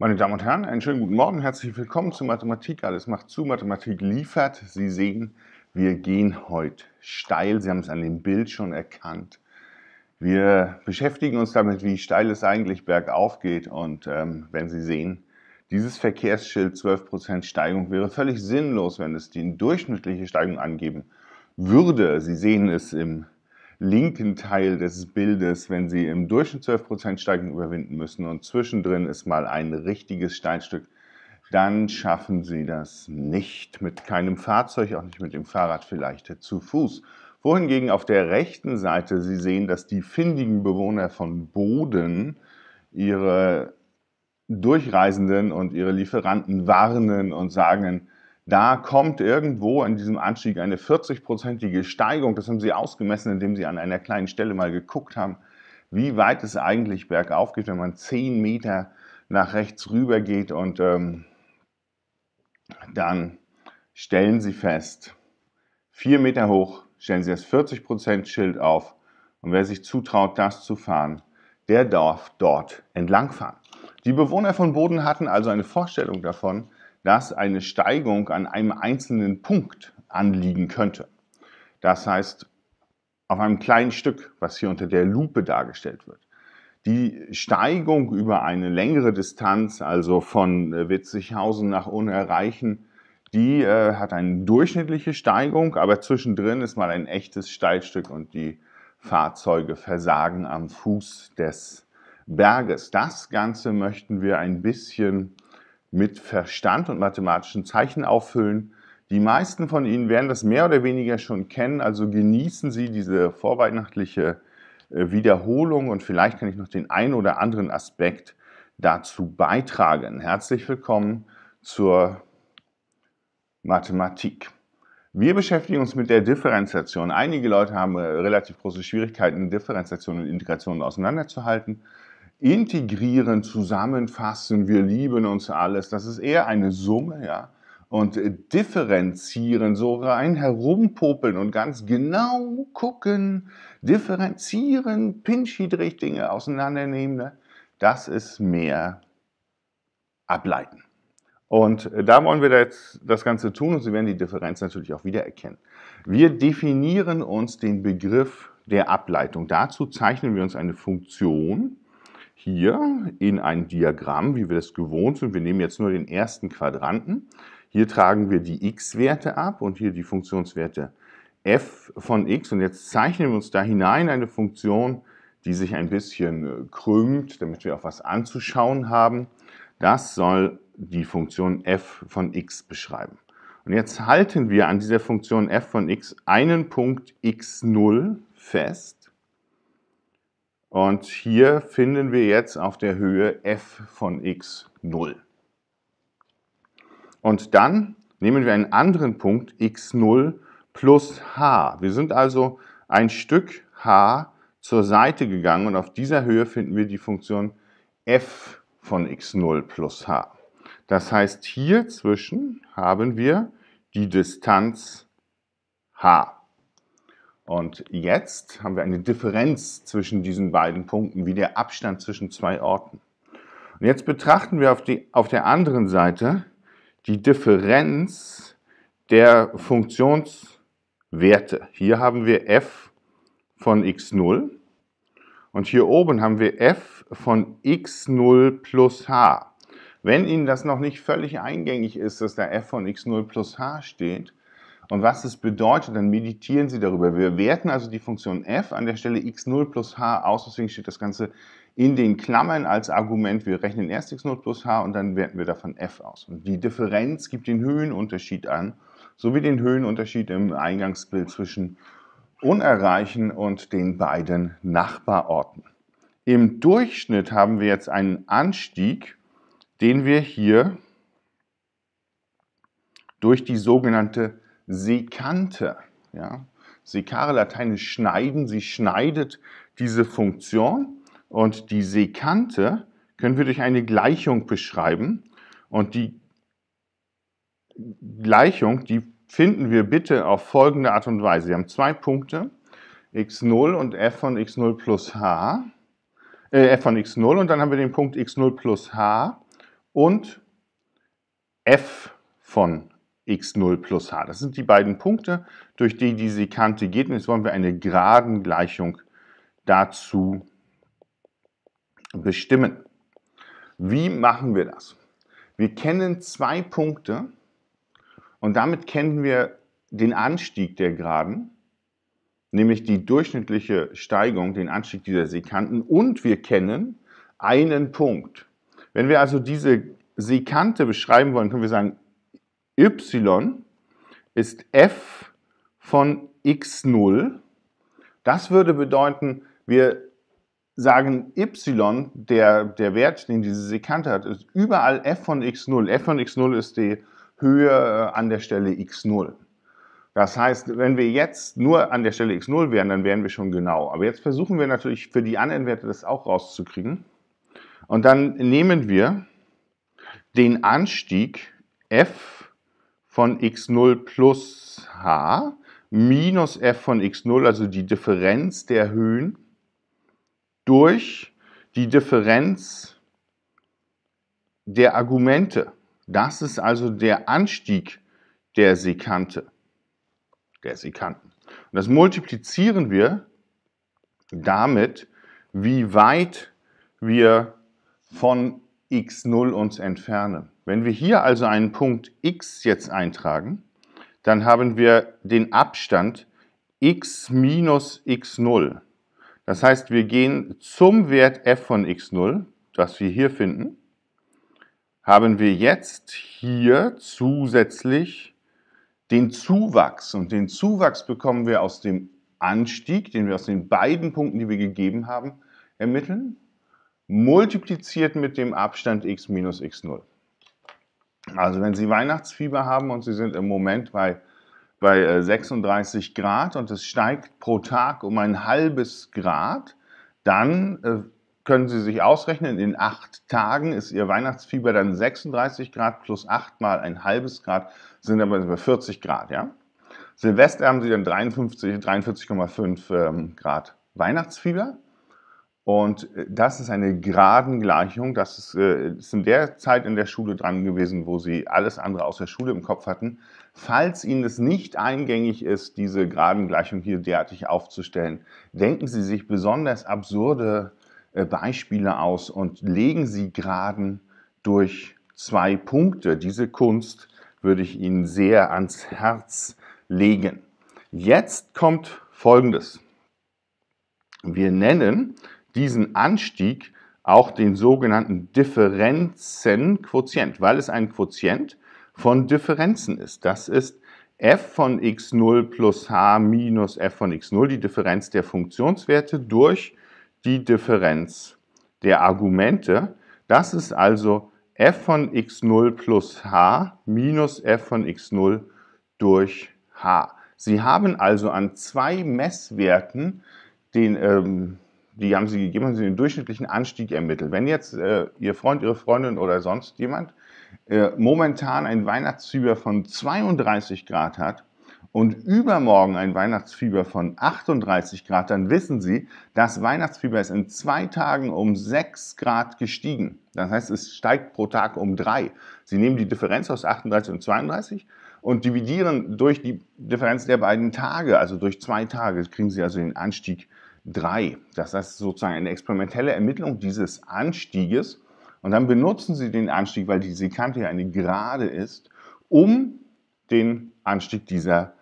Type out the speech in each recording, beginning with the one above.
Meine Damen und Herren, einen schönen guten Morgen. Herzlich willkommen zu Mathematik. Alles macht zu. Mathematik liefert. Sie sehen, wir gehen heute steil. Sie haben es an dem Bild schon erkannt. Wir beschäftigen uns damit, wie steil es eigentlich bergauf geht. Und ähm, wenn Sie sehen, dieses Verkehrsschild 12% Steigung wäre völlig sinnlos, wenn es die durchschnittliche Steigung angeben würde. Sie sehen es im linken Teil des Bildes, wenn sie im Durchschnitt 12% Steigung überwinden müssen und zwischendrin ist mal ein richtiges Steinstück, dann schaffen sie das nicht. Mit keinem Fahrzeug, auch nicht mit dem Fahrrad, vielleicht zu Fuß. Wohingegen auf der rechten Seite Sie sehen, dass die findigen Bewohner von Boden ihre Durchreisenden und ihre Lieferanten warnen und sagen, da kommt irgendwo in diesem Anstieg eine 40-prozentige Steigung. Das haben sie ausgemessen, indem sie an einer kleinen Stelle mal geguckt haben, wie weit es eigentlich bergauf geht, wenn man 10 Meter nach rechts rüber geht. Und ähm, dann stellen sie fest, 4 Meter hoch, stellen sie das 40%-Schild prozent auf. Und wer sich zutraut, das zu fahren, der darf dort entlangfahren. Die Bewohner von Boden hatten also eine Vorstellung davon, dass eine Steigung an einem einzelnen Punkt anliegen könnte. Das heißt, auf einem kleinen Stück, was hier unter der Lupe dargestellt wird. Die Steigung über eine längere Distanz, also von äh, Witzighausen nach Unerreichen, die äh, hat eine durchschnittliche Steigung, aber zwischendrin ist mal ein echtes Steilstück und die Fahrzeuge versagen am Fuß des Berges. Das Ganze möchten wir ein bisschen mit Verstand und mathematischen Zeichen auffüllen. Die meisten von Ihnen werden das mehr oder weniger schon kennen, also genießen Sie diese vorweihnachtliche äh, Wiederholung und vielleicht kann ich noch den einen oder anderen Aspekt dazu beitragen. Herzlich willkommen zur Mathematik. Wir beschäftigen uns mit der Differenziation. Einige Leute haben äh, relativ große Schwierigkeiten, Differenziation und Integration auseinanderzuhalten integrieren, zusammenfassen, wir lieben uns alles. Das ist eher eine Summe, ja. Und äh, differenzieren, so rein herumpopeln und ganz genau gucken, differenzieren, pinschidrig Dinge auseinandernehmen, ne? das ist mehr ableiten. Und äh, da wollen wir jetzt das Ganze tun und Sie werden die Differenz natürlich auch wiedererkennen. Wir definieren uns den Begriff der Ableitung. Dazu zeichnen wir uns eine Funktion hier in ein Diagramm, wie wir das gewohnt sind. Wir nehmen jetzt nur den ersten Quadranten. Hier tragen wir die x-Werte ab und hier die Funktionswerte f von x. Und jetzt zeichnen wir uns da hinein eine Funktion, die sich ein bisschen äh, krümmt, damit wir auch was anzuschauen haben. Das soll die Funktion f von x beschreiben. Und jetzt halten wir an dieser Funktion f von x einen Punkt x0 fest. Und hier finden wir jetzt auf der Höhe f von x 0. Und dann nehmen wir einen anderen Punkt x0 plus h. Wir sind also ein Stück h zur Seite gegangen und auf dieser Höhe finden wir die Funktion f von x0 plus h. Das heißt, hier zwischen haben wir die Distanz h. Und jetzt haben wir eine Differenz zwischen diesen beiden Punkten, wie der Abstand zwischen zwei Orten. Und jetzt betrachten wir auf, die, auf der anderen Seite die Differenz der Funktionswerte. Hier haben wir f von x0 und hier oben haben wir f von x0 plus h. Wenn Ihnen das noch nicht völlig eingängig ist, dass da f von x0 plus h steht, und was es bedeutet, dann meditieren Sie darüber. Wir werten also die Funktion f an der Stelle x0 plus h aus, deswegen steht das Ganze in den Klammern als Argument. Wir rechnen erst x0 plus h und dann werten wir davon f aus. Und die Differenz gibt den Höhenunterschied an, sowie den Höhenunterschied im Eingangsbild zwischen Unerreichen und den beiden Nachbarorten. Im Durchschnitt haben wir jetzt einen Anstieg, den wir hier durch die sogenannte Sekante. Ja? Sekare, lateinisch schneiden, sie schneidet diese Funktion und die Sekante können wir durch eine Gleichung beschreiben und die Gleichung, die finden wir bitte auf folgende Art und Weise. Wir haben zwei Punkte, x0 und f von x0 plus h, äh, f von x0 und dann haben wir den Punkt x0 plus h und f von x0 plus h. Das sind die beiden Punkte, durch die diese Kante geht. Und jetzt wollen wir eine geraden dazu bestimmen. Wie machen wir das? Wir kennen zwei Punkte und damit kennen wir den Anstieg der Geraden, nämlich die durchschnittliche Steigung, den Anstieg dieser Sekanten und wir kennen einen Punkt. Wenn wir also diese Sekante beschreiben wollen, können wir sagen, y ist f von x0. Das würde bedeuten, wir sagen y, der, der Wert, den diese Sekante hat, ist überall f von x0. f von x0 ist die Höhe äh, an der Stelle x0. Das heißt, wenn wir jetzt nur an der Stelle x0 wären, dann wären wir schon genau. Aber jetzt versuchen wir natürlich für die anderen Werte das auch rauszukriegen. Und dann nehmen wir den Anstieg f von x0 plus h minus f von x0, also die Differenz der Höhen, durch die Differenz der Argumente. Das ist also der Anstieg der Sekante, der Sekanten. Und das multiplizieren wir damit, wie weit wir von x0 uns entferne. Wenn wir hier also einen Punkt x jetzt eintragen, dann haben wir den Abstand x minus x0. Das heißt, wir gehen zum Wert f von x0, das wir hier finden, haben wir jetzt hier zusätzlich den Zuwachs. Und den Zuwachs bekommen wir aus dem Anstieg, den wir aus den beiden Punkten, die wir gegeben haben, ermitteln multipliziert mit dem Abstand x minus x0. Also wenn Sie Weihnachtsfieber haben und Sie sind im Moment bei, bei 36 äh, Grad und es steigt pro Tag um ein halbes Grad, dann äh, können Sie sich ausrechnen, in acht Tagen ist Ihr Weihnachtsfieber dann 36 Grad plus 8 mal ein halbes Grad, sind aber über 40 Grad. Ja? Silvester haben Sie dann 43,5 53, ähm, Grad Weihnachtsfieber. Und äh, das ist eine geraden Gleichung. Das ist, äh, ist, in der Zeit in der Schule dran gewesen, wo sie alles andere aus der Schule im Kopf hatten. Falls Ihnen es nicht eingängig ist, diese geraden Gleichung hier derartig aufzustellen, denken Sie sich besonders absurde äh, Beispiele aus und legen Sie geraden durch zwei Punkte. Diese Kunst würde ich Ihnen sehr ans Herz legen. Jetzt kommt Folgendes. Wir nennen diesen Anstieg auch den sogenannten Differenzenquotient, weil es ein Quotient von Differenzen ist. Das ist f von x0 plus h minus f von x0, die Differenz der Funktionswerte durch die Differenz der Argumente. Das ist also f von x0 plus h minus f von x0 durch h. Sie haben also an zwei Messwerten den, ähm, die haben sie gegeben, haben sie den durchschnittlichen Anstieg ermittelt. Wenn jetzt äh, Ihr Freund, Ihre Freundin oder sonst jemand äh, momentan ein Weihnachtsfieber von 32 Grad hat und übermorgen ein Weihnachtsfieber von 38 Grad, dann wissen Sie, das Weihnachtsfieber ist in zwei Tagen um 6 Grad gestiegen. Das heißt, es steigt pro Tag um 3. Sie nehmen die Differenz aus 38 und 32 und dividieren durch die Differenz der beiden Tage, also durch zwei Tage, kriegen Sie also den Anstieg 3. Das ist sozusagen eine experimentelle Ermittlung dieses Anstieges. Und dann benutzen Sie den Anstieg, weil die Sekante ja eine Gerade ist, um den Anstieg dieser,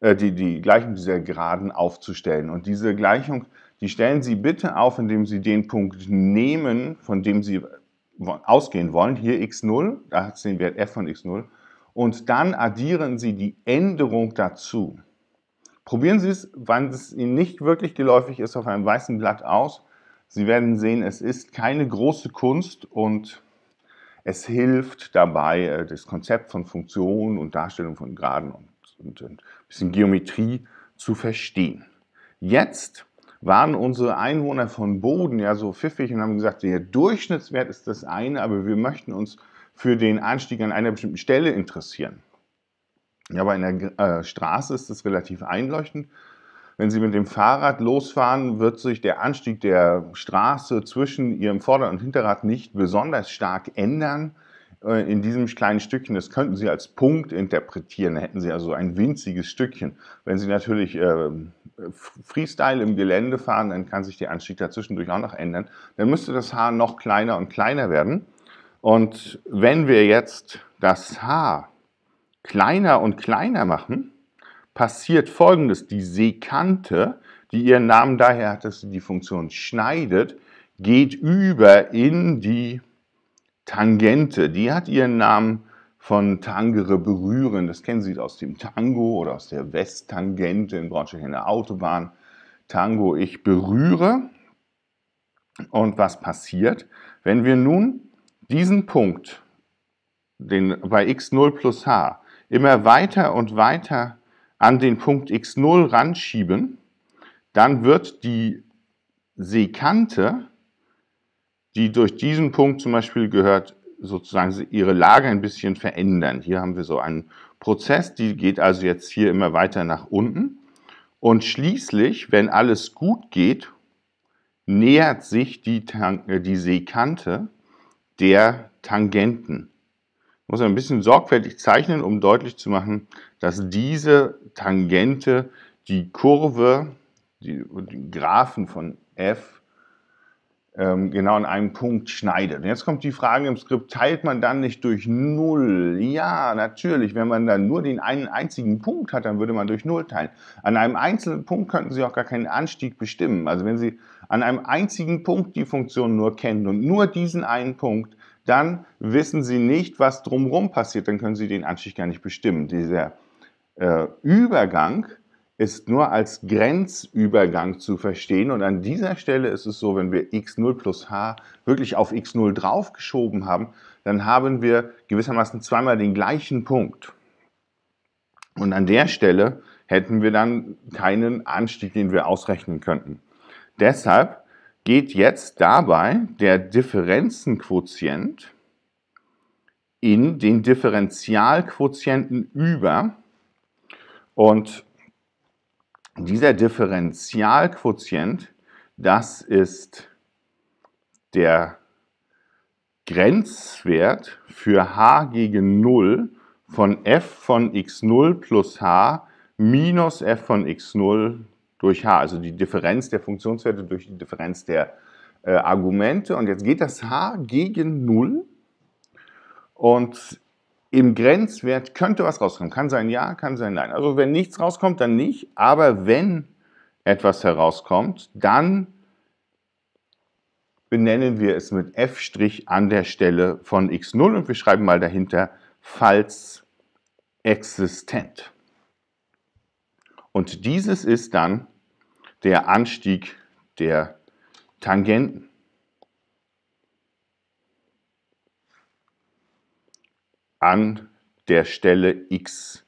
äh, die, die Gleichung dieser Geraden aufzustellen. Und diese Gleichung, die stellen Sie bitte auf, indem Sie den Punkt nehmen, von dem Sie ausgehen wollen. Hier x0, da hat es den Wert f von x0. Und dann addieren Sie die Änderung dazu. Probieren Sie es, wann es Ihnen nicht wirklich geläufig ist, auf einem weißen Blatt aus. Sie werden sehen, es ist keine große Kunst und es hilft dabei, äh, das Konzept von Funktionen und Darstellung von Graden und, und, ein bisschen Geometrie zu verstehen. Jetzt waren unsere Einwohner von Boden ja so pfiffig und haben gesagt, der Durchschnittswert ist das eine, aber wir möchten uns für den Anstieg an einer bestimmten Stelle interessieren. Ja, aber in der äh, Straße ist es relativ einleuchtend. Wenn Sie mit dem Fahrrad losfahren, wird sich der Anstieg der Straße zwischen Ihrem Vorder- und Hinterrad nicht besonders stark ändern. Äh, in diesem kleinen Stückchen, das könnten Sie als Punkt interpretieren, da hätten Sie also ein winziges Stückchen. Wenn Sie natürlich äh, Freestyle im Gelände fahren, dann kann sich der Anstieg dazwischendurch auch noch ändern. Dann müsste das Haar noch kleiner und kleiner werden. Und wenn wir jetzt das Haar kleiner und kleiner machen, passiert Folgendes. Die Sekante, die ihren Namen daher hat, dass sie die Funktion schneidet, geht über in die Tangente. Die hat ihren Namen von Tangere berühren. Das kennen Sie aus dem Tango oder aus der Westtangente in Braunschweig in der Autobahn. Tango, ich berühre. Und was passiert, wenn wir nun diesen Punkt, den bei x0 plus h, immer weiter und weiter an den Punkt x0 ranschieben, dann wird die Sekante, die durch diesen Punkt zum Beispiel gehört, sozusagen ihre Lage ein bisschen verändern. Hier haben wir so einen Prozess, die geht also jetzt hier immer weiter nach unten. Und schließlich, wenn alles gut geht, nähert sich die, Tan äh, die Seekante der Tangenten muss ein bisschen sorgfältig zeichnen, um deutlich zu machen, dass diese Tangente die Kurve, die, die Graphen von f, ähm, genau an einem Punkt schneidet. Und jetzt kommt die Frage im Skript, teilt man dann nicht durch 0? Ja, natürlich, wenn man dann nur den einen einzigen Punkt hat, dann würde man durch 0 teilen. An einem einzelnen Punkt könnten Sie auch gar keinen Anstieg bestimmen. Also wenn Sie an einem einzigen Punkt die Funktion nur kennen und nur diesen einen Punkt, dann wissen Sie nicht, was drumherum passiert, dann können Sie den Anstieg gar nicht bestimmen. Dieser äh, Übergang ist nur als Grenzübergang zu verstehen und an dieser Stelle ist es so, wenn wir x0 plus h wirklich auf x0 draufgeschoben haben, dann haben wir gewissermaßen zweimal den gleichen Punkt. Und an der Stelle hätten wir dann keinen Anstieg, den wir ausrechnen könnten. Deshalb geht jetzt dabei der Differenzenquotient in den Differentialquotienten über und dieser Differentialquotient, das ist der Grenzwert für h gegen 0 von f von x0 plus h minus f von x0 durch h, also die Differenz der Funktionswerte durch die Differenz der äh, Argumente. Und jetzt geht das h gegen 0 und im Grenzwert könnte was rauskommen. Kann sein ja, kann sein nein. Also wenn nichts rauskommt, dann nicht. Aber wenn etwas herauskommt, dann benennen wir es mit f' an der Stelle von x0 und wir schreiben mal dahinter, falls existent. Und dieses ist dann der Anstieg der Tangenten. An der Stelle x0.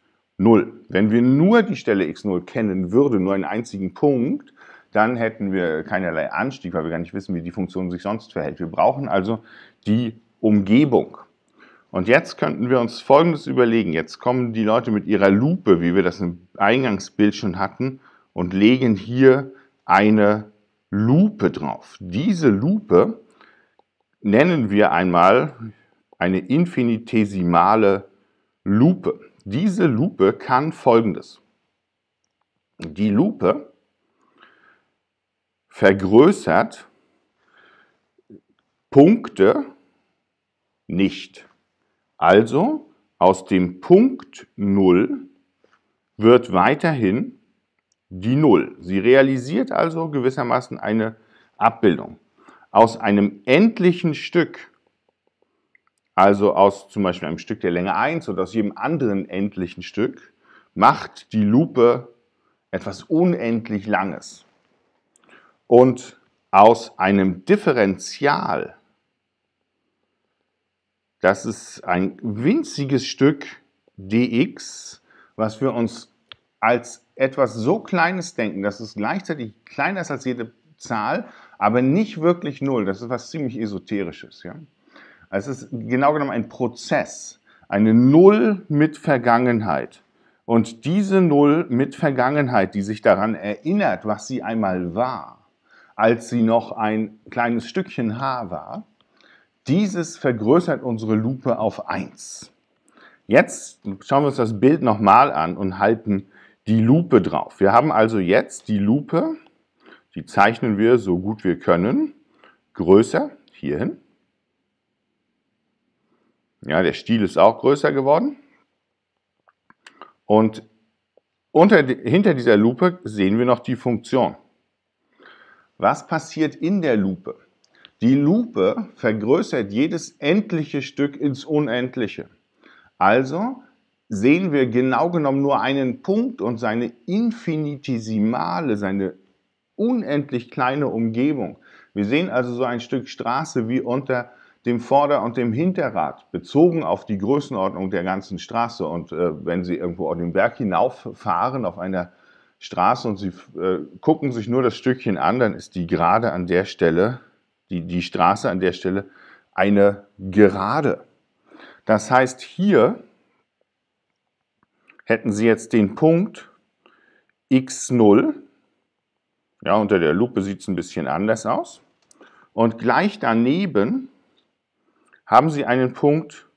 Wenn wir nur die Stelle x0 kennen würden, nur einen einzigen Punkt, dann hätten wir keinerlei Anstieg, weil wir gar nicht wissen, wie die Funktion sich sonst verhält. Wir brauchen also die Umgebung. Und jetzt könnten wir uns Folgendes überlegen. Jetzt kommen die Leute mit ihrer Lupe, wie wir das im Eingangsbild schon hatten, und legen hier eine Lupe drauf. Diese Lupe nennen wir einmal eine infinitesimale Lupe. Diese Lupe kann folgendes. Die Lupe vergrößert Punkte nicht. Also aus dem Punkt 0 wird weiterhin die Null. Sie realisiert also gewissermaßen eine Abbildung. Aus einem endlichen Stück, also aus zum Beispiel einem Stück der Länge 1 oder aus jedem anderen endlichen Stück, macht die Lupe etwas unendlich Langes. Und aus einem Differential, das ist ein winziges Stück dx, was wir uns als etwas so Kleines denken, dass es gleichzeitig kleiner ist als jede Zahl, aber nicht wirklich Null. Das ist was ziemlich Esoterisches. Ja? Also es ist genau genommen ein Prozess, eine Null mit Vergangenheit. Und diese Null mit Vergangenheit, die sich daran erinnert, was sie einmal war, als sie noch ein kleines Stückchen Haar war, dieses vergrößert unsere Lupe auf 1. Jetzt schauen wir uns das Bild nochmal an und halten die Lupe drauf. Wir haben also jetzt die Lupe, die zeichnen wir so gut wir können, größer, hierhin. Ja, der Stiel ist auch größer geworden. Und unter, hinter dieser Lupe sehen wir noch die Funktion. Was passiert in der Lupe? Die Lupe vergrößert jedes endliche Stück ins Unendliche. Also sehen wir genau genommen nur einen Punkt und seine infinitesimale, seine unendlich kleine Umgebung. Wir sehen also so ein Stück Straße wie unter dem Vorder- und dem Hinterrad, bezogen auf die Größenordnung der ganzen Straße. Und äh, wenn Sie irgendwo auf den Berg hinauffahren, auf einer Straße und Sie äh, gucken sich nur das Stückchen an, dann ist die gerade an der Stelle, die, die Straße an der Stelle, eine Gerade. Das heißt, hier hätten Sie jetzt den Punkt x0, ja, unter der Lupe sieht es ein bisschen anders aus, und gleich daneben haben Sie einen Punkt,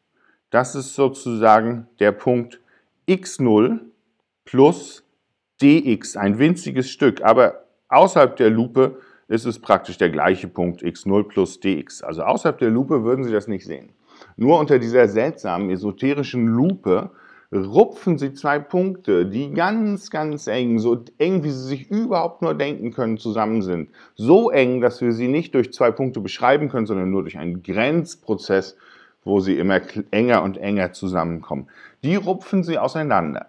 das ist sozusagen der Punkt x0 plus dx, ein winziges Stück, aber außerhalb der Lupe ist es praktisch der gleiche Punkt x0 plus dx. Also außerhalb der Lupe würden Sie das nicht sehen. Nur unter dieser seltsamen esoterischen Lupe rupfen sie zwei Punkte, die ganz, ganz eng, so eng, wie sie sich überhaupt nur denken können, zusammen sind. So eng, dass wir sie nicht durch zwei Punkte beschreiben können, sondern nur durch einen Grenzprozess, wo sie immer enger und enger zusammenkommen. Die rupfen sie auseinander.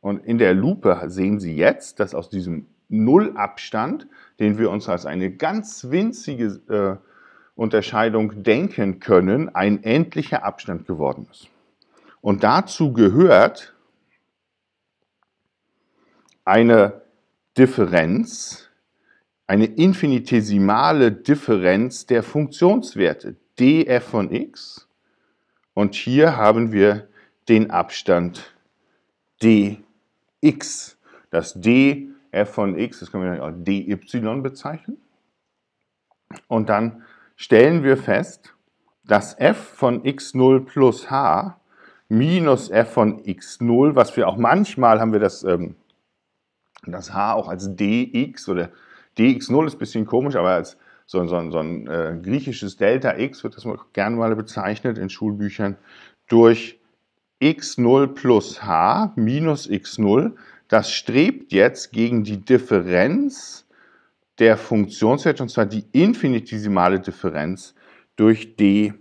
Und in der Lupe sehen Sie jetzt, dass aus diesem Nullabstand, den wir uns als eine ganz winzige äh, Unterscheidung denken können, ein endlicher Abstand geworden ist. Und dazu gehört eine Differenz, eine infinitesimale Differenz der Funktionswerte, df von x. Und hier haben wir den Abstand dx. Das df von x, das können wir auch dy bezeichnen. Und dann stellen wir fest, dass f von x0 plus h minus f von x0, was wir auch manchmal haben wir das, ähm, das h auch als dx oder dx0 ist ein bisschen komisch, aber als so, so, so ein äh, griechisches Delta x wird das mal, gerne mal bezeichnet in Schulbüchern durch x0 plus h minus x0. Das strebt jetzt gegen die Differenz der Funktionswerte, und zwar die infinitesimale Differenz durch d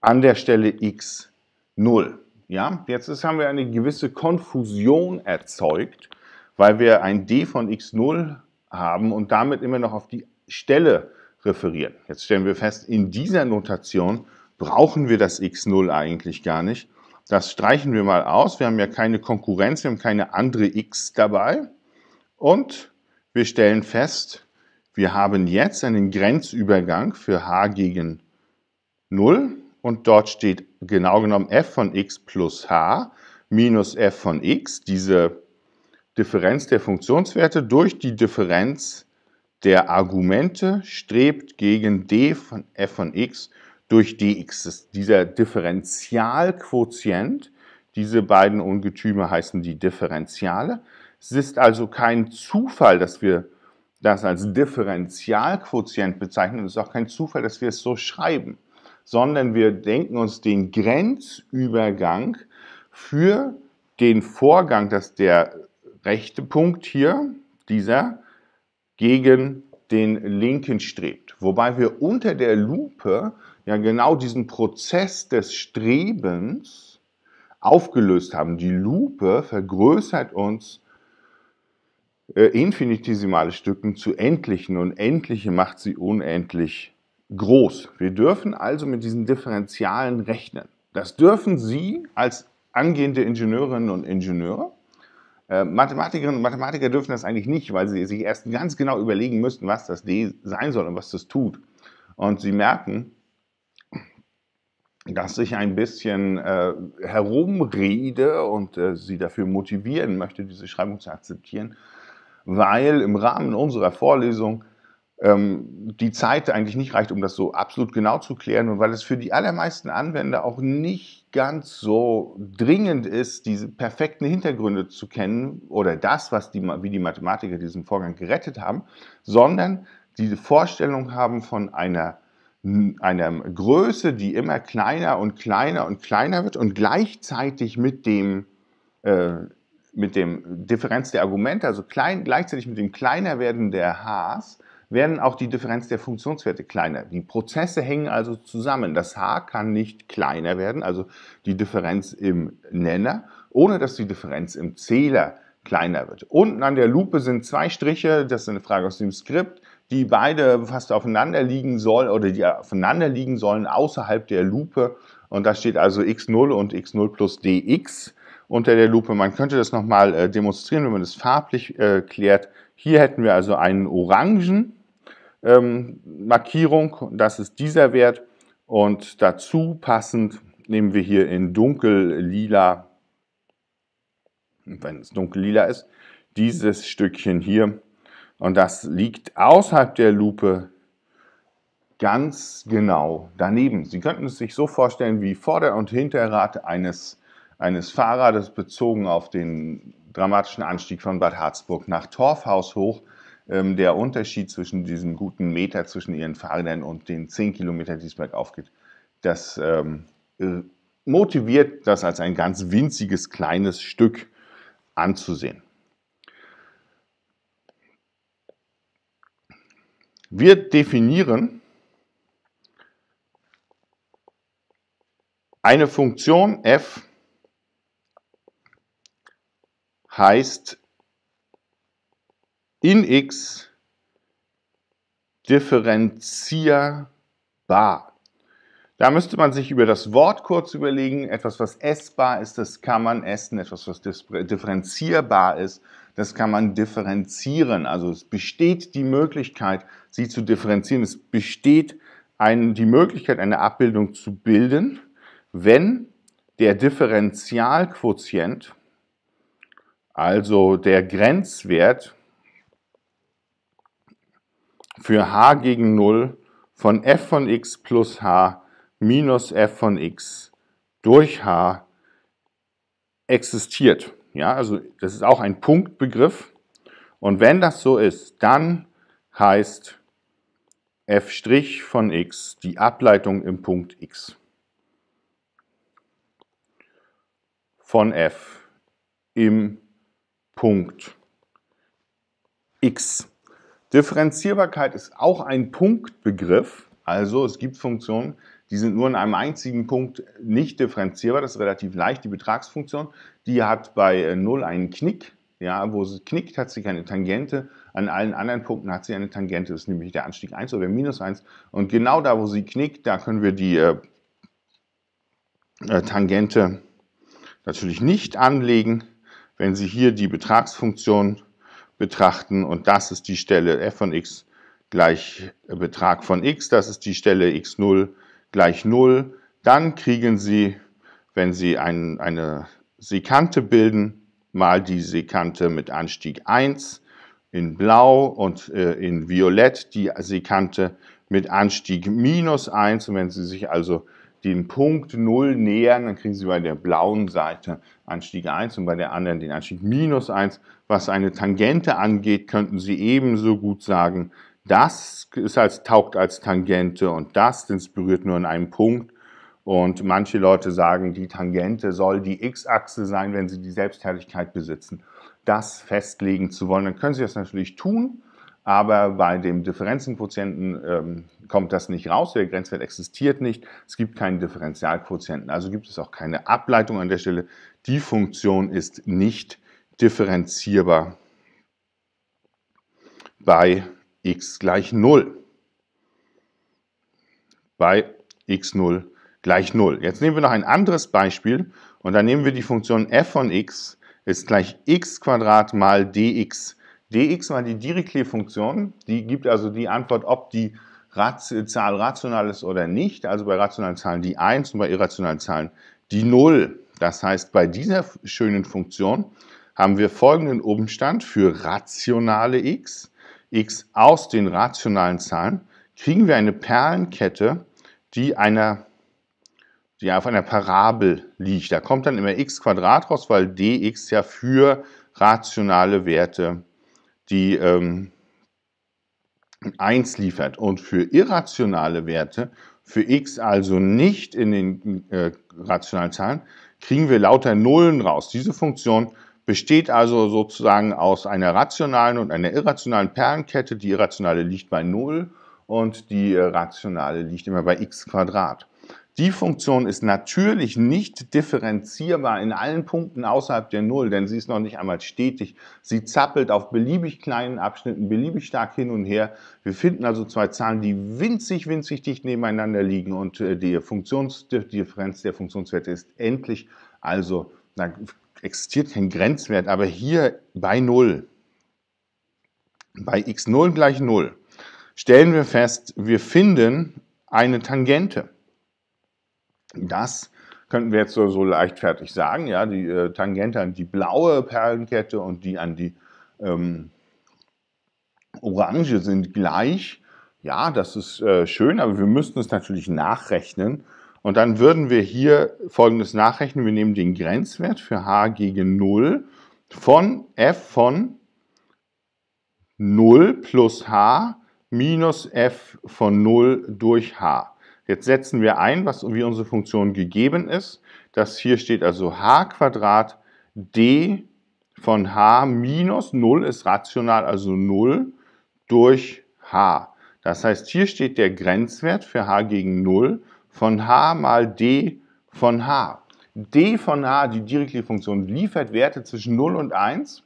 an der Stelle x 0. Ja, jetzt ist, haben wir eine gewisse Konfusion erzeugt, weil wir ein d von x0 haben und damit immer noch auf die Stelle referieren. Jetzt stellen wir fest, in dieser Notation brauchen wir das x0 eigentlich gar nicht. Das streichen wir mal aus. Wir haben ja keine Konkurrenz, wir haben keine andere x dabei. Und wir stellen fest, wir haben jetzt einen Grenzübergang für h gegen 0 und dort steht genau genommen f von x plus h minus f von x, diese Differenz der Funktionswerte durch die Differenz der Argumente strebt gegen d von f von x durch dx. dieser Differentialquotient, diese beiden Ungetüme heißen die Differentiale. Es ist also kein Zufall, dass wir das als Differentialquotient bezeichnen. Es ist auch kein Zufall, dass wir es so schreiben sondern wir denken uns den Grenzübergang für den Vorgang, dass der rechte Punkt hier, dieser, gegen den linken strebt. Wobei wir unter der Lupe ja genau diesen Prozess des Strebens aufgelöst haben. Die Lupe vergrößert uns äh, infinitesimale Stücken zu endlichen und endliche macht sie unendlich groß. Wir dürfen also mit diesen Differentialen rechnen. Das dürfen Sie als angehende Ingenieurinnen und Ingenieure. Äh, Mathematikerinnen und Mathematiker dürfen das eigentlich nicht, weil sie sich erst ganz genau überlegen müssten, was das D sein soll und was das tut. Und sie merken, dass ich ein bisschen äh, herumrede und äh, sie dafür motivieren möchte, diese Schreibung zu akzeptieren, weil im Rahmen unserer Vorlesung ähm, die Zeit eigentlich nicht reicht, um das so absolut genau zu klären und weil es für die allermeisten Anwender auch nicht ganz so dringend ist, diese perfekten Hintergründe zu kennen oder das, was die, wie die Mathematiker diesen Vorgang gerettet haben, sondern diese Vorstellung haben von einer, einer Größe, die immer kleiner und kleiner und kleiner wird und gleichzeitig mit dem äh, mit dem Differenz der Argumente, also klein, gleichzeitig mit dem kleiner werden der Hs, werden auch die Differenz der Funktionswerte kleiner. Die Prozesse hängen also zusammen. Das H kann nicht kleiner werden, also die Differenz im Nenner, ohne dass die Differenz im Zähler kleiner wird. Unten an der Lupe sind zwei Striche, das ist eine Frage aus dem Skript, die beide fast aufeinander liegen sollen oder die aufeinander liegen sollen außerhalb der Lupe. Und da steht also x0 und x0 plus dx unter der Lupe. Man könnte das nochmal äh, demonstrieren, wenn man das farblich äh, klärt. Hier hätten wir also einen orangen ähm, Markierung, das ist dieser Wert und dazu passend nehmen wir hier in dunkel-lila, wenn es dunkel-lila ist, dieses Stückchen hier und das liegt außerhalb der Lupe ganz genau daneben. Sie könnten es sich so vorstellen wie Vorder- und Hinterrad eines, eines Fahrrades bezogen auf den dramatischen Anstieg von Bad Harzburg nach Torfhaus hoch. Ähm, der Unterschied zwischen diesen guten Meter zwischen ihren Fahrrädern und den 10 Kilometer, die es bergauf geht, das ähm, äh, motiviert, das als ein ganz winziges kleines Stück anzusehen. Wir definieren eine Funktion f heißt in x differenzierbar. Da müsste man sich über das Wort kurz überlegen. Etwas, was essbar ist, das kann man essen. Etwas, was differenzierbar ist, das kann man differenzieren. Also es besteht die Möglichkeit, sie zu differenzieren. Es besteht ein, die Möglichkeit, eine Abbildung zu bilden, wenn der Differentialquotient, also der Grenzwert für h gegen 0 von f von x plus h minus f von x durch h existiert. Ja, also das ist auch ein Punktbegriff. Und wenn das so ist, dann heißt f' von x die Ableitung im Punkt x von f im Punkt x. Differenzierbarkeit ist auch ein Punktbegriff. Also es gibt Funktionen, die sind nur in einem einzigen Punkt nicht differenzierbar. Das ist relativ leicht. Die Betragsfunktion, die hat bei 0 äh, einen Knick. Ja, wo es knickt, hat sie keine Tangente. An allen anderen Punkten hat sie eine Tangente. Das ist nämlich der Anstieg 1 oder minus 1. Und genau da, wo sie knickt, da können wir die äh, äh Tangente natürlich nicht anlegen. Wenn Sie hier die Betragsfunktion betrachten und das ist die Stelle f von x gleich äh, Betrag von x, das ist die Stelle x0 gleich 0, dann kriegen Sie, wenn Sie ein, eine Sekante bilden, mal die Sekante mit Anstieg 1 in blau und äh, in violett die Sekante mit Anstieg minus 1. Und wenn Sie sich also den Punkt 0 nähern, dann kriegen Sie bei der blauen Seite Anstieg 1 und bei der anderen den Anstieg minus 1. Was eine Tangente angeht, könnten Sie ebenso gut sagen, das ist als, taugt als Tangente und das inspiriert nur in einem Punkt. Und manche Leute sagen, die Tangente soll die x-Achse sein, wenn sie die Selbstherrlichkeit besitzen. Das festlegen zu wollen, dann können Sie das natürlich tun aber bei dem Differenzenquotienten ähm, kommt das nicht raus, der Grenzwert existiert nicht, es gibt keinen Differentialquotienten, also gibt es auch keine Ableitung an der Stelle. Die Funktion ist nicht differenzierbar bei x gleich 0. Bei x0 gleich 0. Jetzt nehmen wir noch ein anderes Beispiel und dann nehmen wir die Funktion f von x ist gleich x mal dx dx war die Dirichlet-Funktion, die gibt also die Antwort, ob die Zahl rational ist oder nicht. Also bei rationalen Zahlen die 1 und bei irrationalen Zahlen die 0. Das heißt, bei dieser schönen Funktion haben wir folgenden Umstand für rationale x, x aus den rationalen Zahlen, kriegen wir eine Perlenkette, die, einer, die auf einer Parabel liegt. Da kommt dann immer x 2 raus, weil dx ja für rationale Werte die ähm, 1 liefert und für irrationale Werte, für x also nicht in den äh, rationalen Zahlen, kriegen wir lauter Nullen raus. Diese Funktion besteht also sozusagen aus einer rationalen und einer irrationalen Perlenkette. Die irrationale liegt bei 0 und die äh, rationale liegt immer bei x Quadrat. Die Funktion ist natürlich nicht differenzierbar in allen Punkten außerhalb der Null, denn sie ist noch nicht einmal stetig. Sie zappelt auf beliebig kleinen Abschnitten beliebig stark hin und her. Wir finden also zwei Zahlen, die winzig, winzig dicht nebeneinander liegen und äh, die Funktionsdifferenz der Funktionswerte ist endlich. Also da existiert kein Grenzwert, aber hier bei Null, bei x0 gleich 0, stellen wir fest, wir finden eine Tangente. Das könnten wir jetzt so, so leichtfertig sagen, ja, die äh, Tangente an die blaue Perlenkette und die an die ähm, orange sind gleich. Ja, das ist äh, schön, aber wir müssten es natürlich nachrechnen. Und dann würden wir hier folgendes nachrechnen. Wir nehmen den Grenzwert für h gegen 0 von f von 0 plus h minus f von 0 durch h. Jetzt setzen wir ein, was wie unsere Funktion gegeben ist. Das hier steht also h Quadrat d von h minus 0 ist rational, also 0 durch h. Das heißt, hier steht der Grenzwert für h gegen 0 von h mal d von h. d von h, die Dirichlet-Funktion, liefert Werte zwischen 0 und 1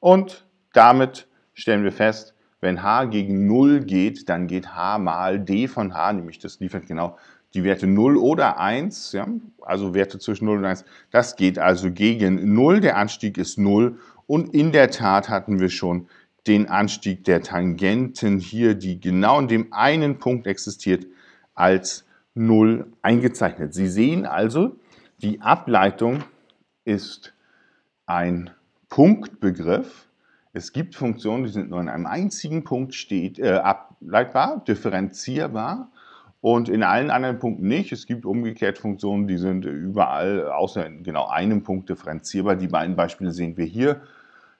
und damit stellen wir fest, wenn h gegen 0 geht, dann geht h mal d von h, nämlich das liefert genau die Werte 0 oder 1, ja, also Werte zwischen 0 und 1. Das geht also gegen 0, der Anstieg ist 0 und in der Tat hatten wir schon den Anstieg der Tangenten hier, die genau in dem einen Punkt existiert, als 0 eingezeichnet. Sie sehen also, die Ableitung ist ein Punktbegriff, es gibt Funktionen, die sind nur in einem einzigen Punkt steht, äh, ableitbar, differenzierbar und in allen anderen Punkten nicht. Es gibt umgekehrt Funktionen, die sind überall außer in genau einem Punkt differenzierbar. Die beiden Beispiele sehen wir hier.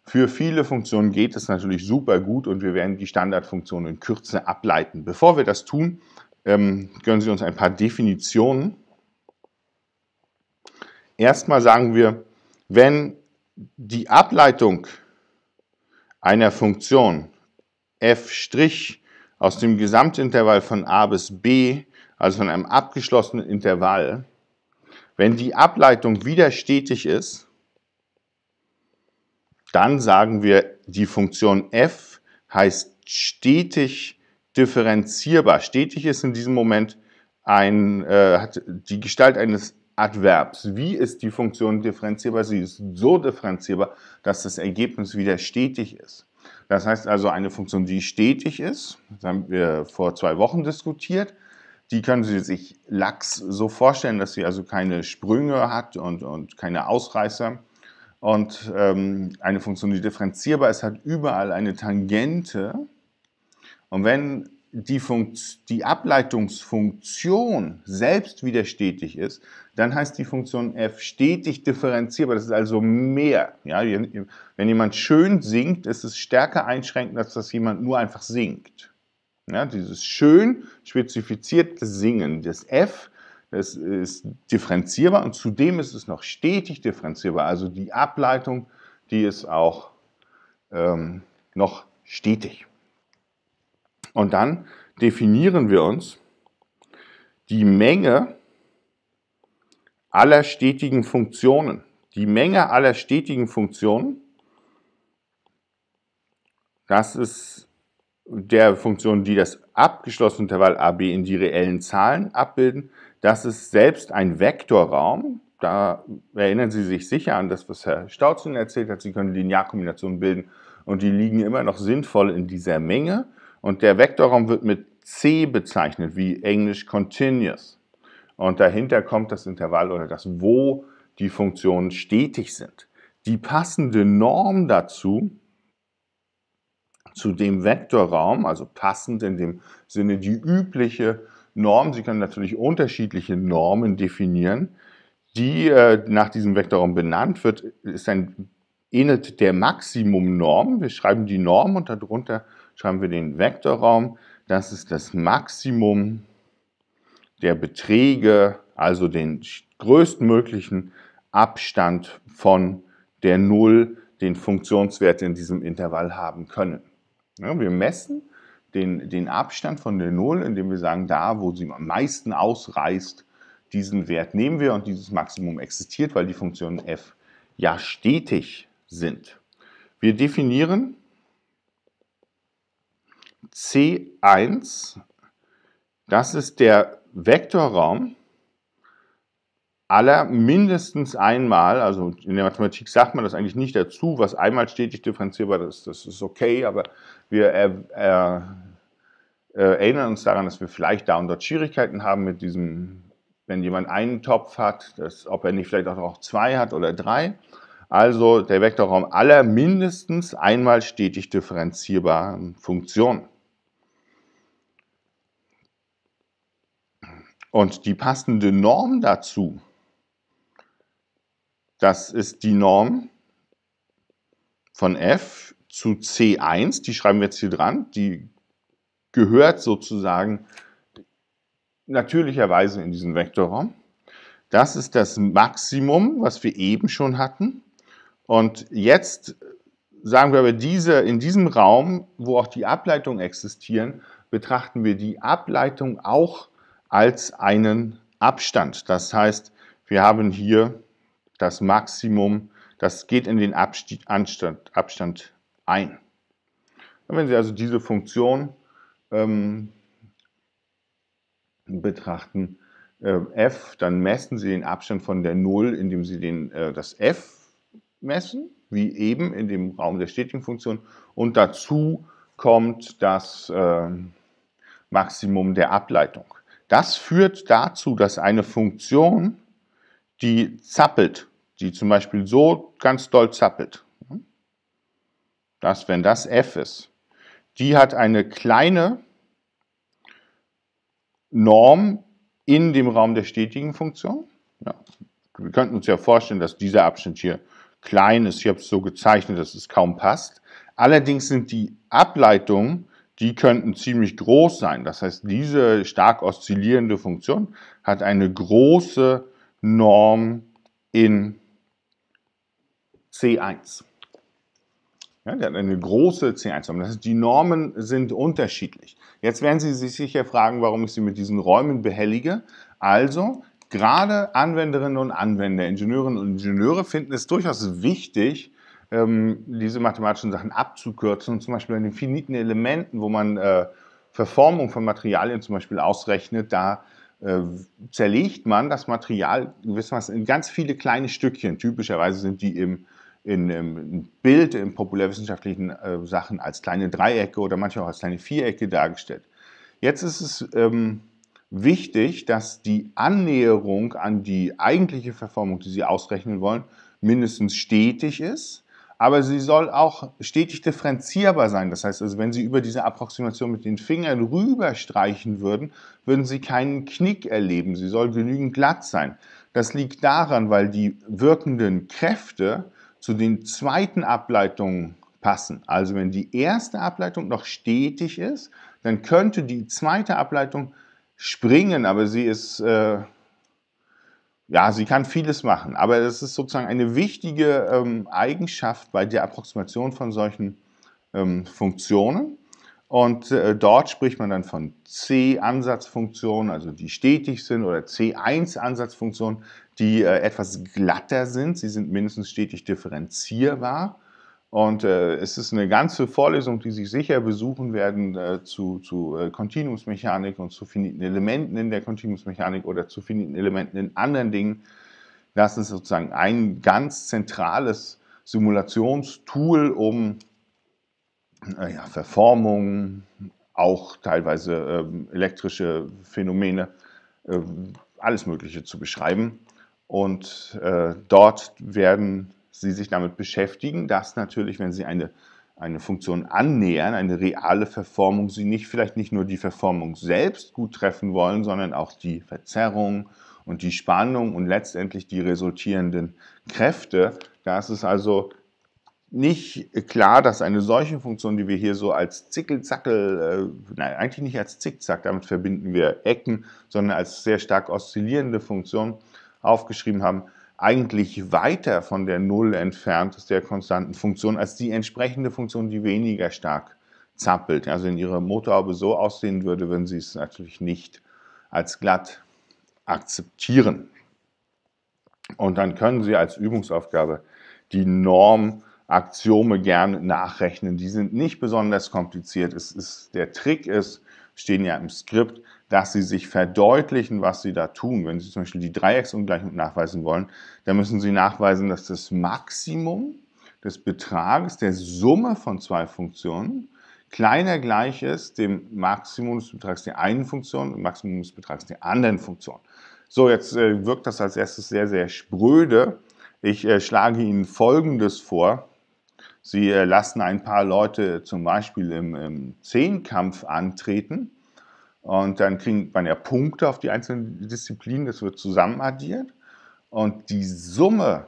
Für viele Funktionen geht es natürlich super gut und wir werden die Standardfunktionen in Kürze ableiten. Bevor wir das tun, ähm, gönnen Sie uns ein paar Definitionen. Erstmal sagen wir, wenn die Ableitung einer Funktion f' aus dem Gesamtintervall von a bis b, also von einem abgeschlossenen Intervall, wenn die Ableitung wieder stetig ist, dann sagen wir, die Funktion f heißt stetig differenzierbar. Stetig ist in diesem Moment ein, äh, hat die Gestalt eines Adverbs. Wie ist die Funktion differenzierbar? Sie ist so differenzierbar, dass das Ergebnis wieder stetig ist. Das heißt also, eine Funktion, die stetig ist, das haben wir vor zwei Wochen diskutiert, die können Sie sich lax so vorstellen, dass sie also keine Sprünge hat und, und keine Ausreißer. Und ähm, eine Funktion, die differenzierbar ist, hat überall eine Tangente. Und wenn die, die Ableitungsfunktion selbst wieder stetig ist, dann heißt die Funktion f stetig differenzierbar. Das ist also mehr. Ja, wenn jemand schön singt, ist es stärker einschränkend, als dass jemand nur einfach singt. Ja, dieses schön spezifizierte Singen, das f, das ist differenzierbar und zudem ist es noch stetig differenzierbar. Also die Ableitung, die ist auch ähm, noch stetig. Und dann definieren wir uns die Menge aller stetigen Funktionen. Die Menge aller stetigen Funktionen, das ist der Funktion, die das abgeschlossene Intervall AB in die reellen Zahlen abbilden. Das ist selbst ein Vektorraum. Da erinnern Sie sich sicher an das, was Herr Stauzen erzählt hat. Sie können Linearkombinationen bilden und die liegen immer noch sinnvoll in dieser Menge. Und der Vektorraum wird mit C bezeichnet, wie englisch continuous. Und dahinter kommt das Intervall oder das, wo die Funktionen stetig sind. Die passende Norm dazu, zu dem Vektorraum, also passend in dem Sinne die übliche Norm, Sie können natürlich unterschiedliche Normen definieren, die äh, nach diesem Vektorraum benannt wird, ist ein, ähnelt der Maximumnorm. Wir schreiben die Norm und darunter schreiben wir den Vektorraum. Das ist das Maximum der Beträge, also den größtmöglichen Abstand von der Null, den Funktionswerte in diesem Intervall haben können. Ja, wir messen den, den Abstand von der Null, indem wir sagen, da, wo sie am meisten ausreißt, diesen Wert nehmen wir und dieses Maximum existiert, weil die Funktionen f ja stetig sind. Wir definieren C1, das ist der Vektorraum aller mindestens einmal, also in der Mathematik sagt man das eigentlich nicht dazu, was einmal stetig differenzierbar ist, das ist okay, aber wir äh, äh, erinnern uns daran, dass wir vielleicht da und dort Schwierigkeiten haben mit diesem, wenn jemand einen Topf hat, dass, ob er nicht vielleicht auch noch zwei hat oder drei. Also der Vektorraum aller mindestens einmal stetig differenzierbaren Funktionen. Und die passende Norm dazu, das ist die Norm von f zu c1, die schreiben wir jetzt hier dran, die gehört sozusagen natürlicherweise in diesen Vektorraum. Das ist das Maximum, was wir eben schon hatten. Und jetzt sagen wir aber, diese, in diesem Raum, wo auch die Ableitungen existieren, betrachten wir die Ableitung auch als einen Abstand. Das heißt, wir haben hier das Maximum, das geht in den Abstand, Abstand ein. Und wenn Sie also diese Funktion ähm, betrachten, äh, f, dann messen Sie den Abstand von der 0, indem Sie den, äh, das f messen, wie eben in dem Raum der stetigen Funktion. Und dazu kommt das äh, Maximum der Ableitung. Das führt dazu, dass eine Funktion, die zappelt, die zum Beispiel so ganz doll zappelt, dass wenn das f ist, die hat eine kleine Norm in dem Raum der stetigen Funktion. Ja. Wir könnten uns ja vorstellen, dass dieser Abschnitt hier klein ist. Ich habe es so gezeichnet, dass es kaum passt. Allerdings sind die Ableitungen die könnten ziemlich groß sein. Das heißt, diese stark oszillierende Funktion hat eine große Norm in C1. Ja, die hat eine große C1-Norm. Das heißt, die Normen sind unterschiedlich. Jetzt werden Sie sich sicher fragen, warum ich Sie mit diesen Räumen behellige. Also, gerade Anwenderinnen und Anwender, Ingenieurinnen und Ingenieure finden es durchaus wichtig, ähm, diese mathematischen Sachen abzukürzen und zum Beispiel an den finiten Elementen, wo man äh, Verformung von Materialien zum Beispiel ausrechnet, da äh, zerlegt man das Material gewissermaßen in ganz viele kleine Stückchen. Typischerweise sind die im, in, im Bild, in populärwissenschaftlichen äh, Sachen als kleine Dreiecke oder manchmal auch als kleine Vierecke dargestellt. Jetzt ist es ähm, wichtig, dass die Annäherung an die eigentliche Verformung, die Sie ausrechnen wollen, mindestens stetig ist aber sie soll auch stetig differenzierbar sein. Das heißt also, wenn Sie über diese Approximation mit den Fingern rüberstreichen würden, würden Sie keinen Knick erleben. Sie soll genügend glatt sein. Das liegt daran, weil die wirkenden Kräfte zu den zweiten Ableitungen passen. Also wenn die erste Ableitung noch stetig ist, dann könnte die zweite Ableitung springen, aber sie ist äh, ja, sie kann vieles machen, aber das ist sozusagen eine wichtige ähm, Eigenschaft bei der Approximation von solchen ähm, Funktionen. Und äh, dort spricht man dann von C-Ansatzfunktionen, also die stetig sind, oder C1-Ansatzfunktionen, die äh, etwas glatter sind. Sie sind mindestens stetig differenzierbar. Und äh, es ist eine ganze Vorlesung, die Sie sicher besuchen werden äh, zu, zu äh, Kontinuumsmechanik und zu finiten Elementen in der Kontinuumsmechanik oder zu finiten Elementen in anderen Dingen. Das ist sozusagen ein ganz zentrales Simulationstool, um äh, ja, Verformungen, auch teilweise ähm, elektrische Phänomene, ähm, alles Mögliche zu beschreiben. Und äh, dort werden Sie sich damit beschäftigen, dass natürlich, wenn Sie eine, eine Funktion annähern, eine reale Verformung, Sie nicht vielleicht nicht nur die Verformung selbst gut treffen wollen, sondern auch die Verzerrung und die Spannung und letztendlich die resultierenden Kräfte. Da ist es also nicht klar, dass eine solche Funktion, die wir hier so als Zickelzackel, äh, nein, eigentlich nicht als Zickzack, damit verbinden wir Ecken, sondern als sehr stark oszillierende Funktion aufgeschrieben haben, eigentlich weiter von der Null entfernt ist der konstanten Funktion als die entsprechende Funktion, die weniger stark zappelt. Also in ihrer Motorhaube so aussehen würde, wenn sie es natürlich nicht als glatt akzeptieren. Und dann können Sie als Übungsaufgabe die Norm Axiome gerne nachrechnen. Die sind nicht besonders kompliziert. Es ist, der Trick ist, stehen ja im Skript, dass sie sich verdeutlichen, was sie da tun. Wenn sie zum Beispiel die Dreiecksungleichung nachweisen wollen, dann müssen sie nachweisen, dass das Maximum des Betrages der Summe von zwei Funktionen kleiner gleich ist dem Maximum des Betrags der einen Funktion und Maximum des Betrags der anderen Funktion. So, jetzt äh, wirkt das als erstes sehr, sehr spröde. Ich äh, schlage Ihnen Folgendes vor. Sie äh, lassen ein paar Leute zum Beispiel im, im Zehnkampf antreten und dann kriegt man ja Punkte auf die einzelnen Disziplinen, das wird zusammenaddiert. Und die Summe,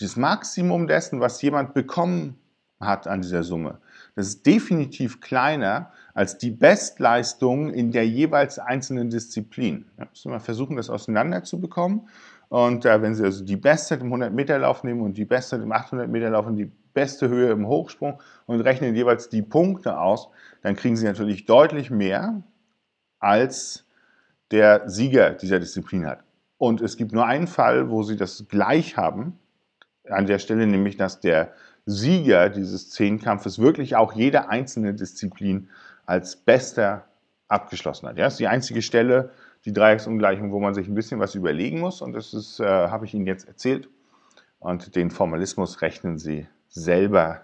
das Maximum dessen, was jemand bekommen hat an dieser Summe, das ist definitiv kleiner als die Bestleistung in der jeweils einzelnen Disziplin. Da müssen wir versuchen, das auseinanderzubekommen. Und äh, wenn Sie also die Bestzeit im 100-Meter-Lauf nehmen und die Bestzeit im 800-Meter-Lauf und die beste Höhe im Hochsprung und rechnen jeweils die Punkte aus, dann kriegen Sie natürlich deutlich mehr als der Sieger dieser Disziplin hat. Und es gibt nur einen Fall, wo sie das gleich haben, an der Stelle nämlich, dass der Sieger dieses Zehnkampfes wirklich auch jede einzelne Disziplin als bester abgeschlossen hat. Ja, das ist die einzige Stelle, die Dreiecksungleichung, wo man sich ein bisschen was überlegen muss. Und das äh, habe ich Ihnen jetzt erzählt. Und den Formalismus rechnen Sie selber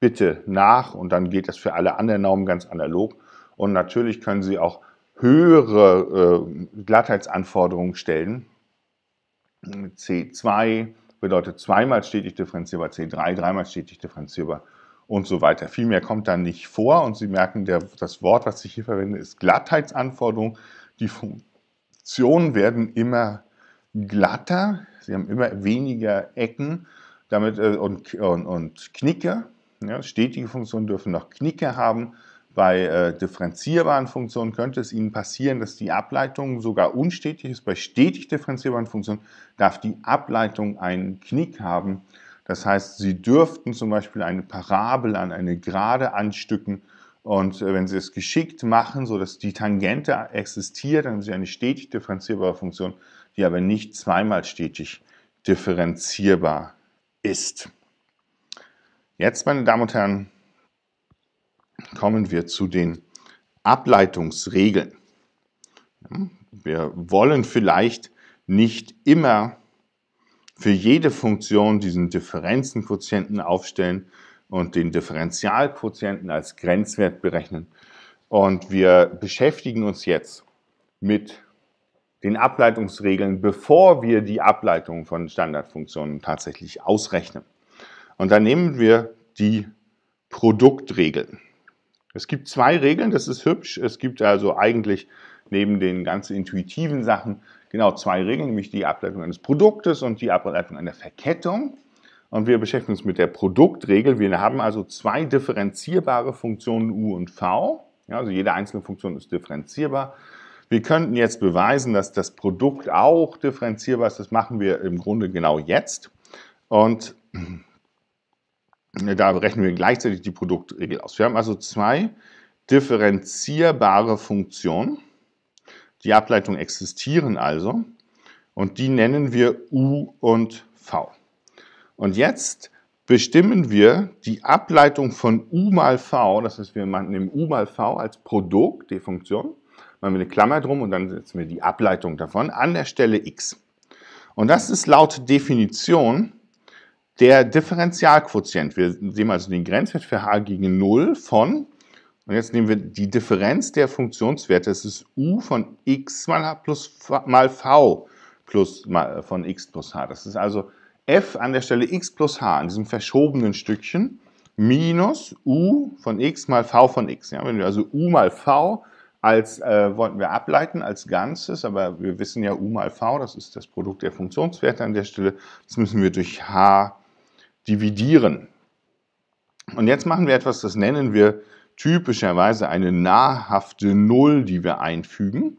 bitte nach. Und dann geht das für alle anderen Normen ganz analog. Und natürlich können Sie auch höhere äh, Glattheitsanforderungen stellen. C2 bedeutet zweimal stetig differenzierbar, C3 dreimal stetig differenzierbar und so weiter. Viel mehr kommt dann nicht vor und Sie merken, der, das Wort, was ich hier verwende, ist Glattheitsanforderung. Die Funktionen werden immer glatter, sie haben immer weniger Ecken damit, äh, und, und, und Knicke. Ja, stetige Funktionen dürfen noch Knicke haben bei äh, differenzierbaren Funktionen könnte es Ihnen passieren, dass die Ableitung sogar unstetig ist. Bei stetig differenzierbaren Funktionen darf die Ableitung einen Knick haben. Das heißt, Sie dürften zum Beispiel eine Parabel an eine Gerade anstücken und äh, wenn Sie es geschickt machen, sodass die Tangente existiert, dann haben Sie eine stetig differenzierbare Funktion, die aber nicht zweimal stetig differenzierbar ist. Jetzt, meine Damen und Herren, kommen wir zu den Ableitungsregeln. Wir wollen vielleicht nicht immer für jede Funktion diesen Differenzenquotienten aufstellen und den Differentialquotienten als Grenzwert berechnen. Und wir beschäftigen uns jetzt mit den Ableitungsregeln, bevor wir die Ableitung von Standardfunktionen tatsächlich ausrechnen. Und dann nehmen wir die Produktregeln. Es gibt zwei Regeln, das ist hübsch. Es gibt also eigentlich neben den ganz intuitiven Sachen genau zwei Regeln, nämlich die Ableitung eines Produktes und die Ableitung einer Verkettung. Und wir beschäftigen uns mit der Produktregel. Wir haben also zwei differenzierbare Funktionen u und v. Ja, also jede einzelne Funktion ist differenzierbar. Wir könnten jetzt beweisen, dass das Produkt auch differenzierbar ist. Das machen wir im Grunde genau jetzt. Und Ne, da berechnen wir gleichzeitig die Produktregel aus. Wir haben also zwei differenzierbare Funktionen. Die Ableitungen existieren also und die nennen wir U und V. Und jetzt bestimmen wir die Ableitung von U mal V, das heißt wir nehmen U mal V als Produkt, die Funktion, machen wir eine Klammer drum und dann setzen wir die Ableitung davon an der Stelle x. Und das ist laut Definition der Differentialquotient. Wir nehmen also den Grenzwert für h gegen 0 von, und jetzt nehmen wir die Differenz der Funktionswerte, das ist u von x mal h plus mal v plus mal, äh, von x plus h. Das ist also f an der Stelle x plus h, an diesem verschobenen Stückchen, minus u von x mal v von x. Ja, wenn wir also u mal v als äh, wollten wir ableiten als Ganzes, aber wir wissen ja u mal v, das ist das Produkt der Funktionswerte an der Stelle. Das müssen wir durch h dividieren. Und jetzt machen wir etwas, das nennen wir typischerweise eine nahrhafte Null, die wir einfügen.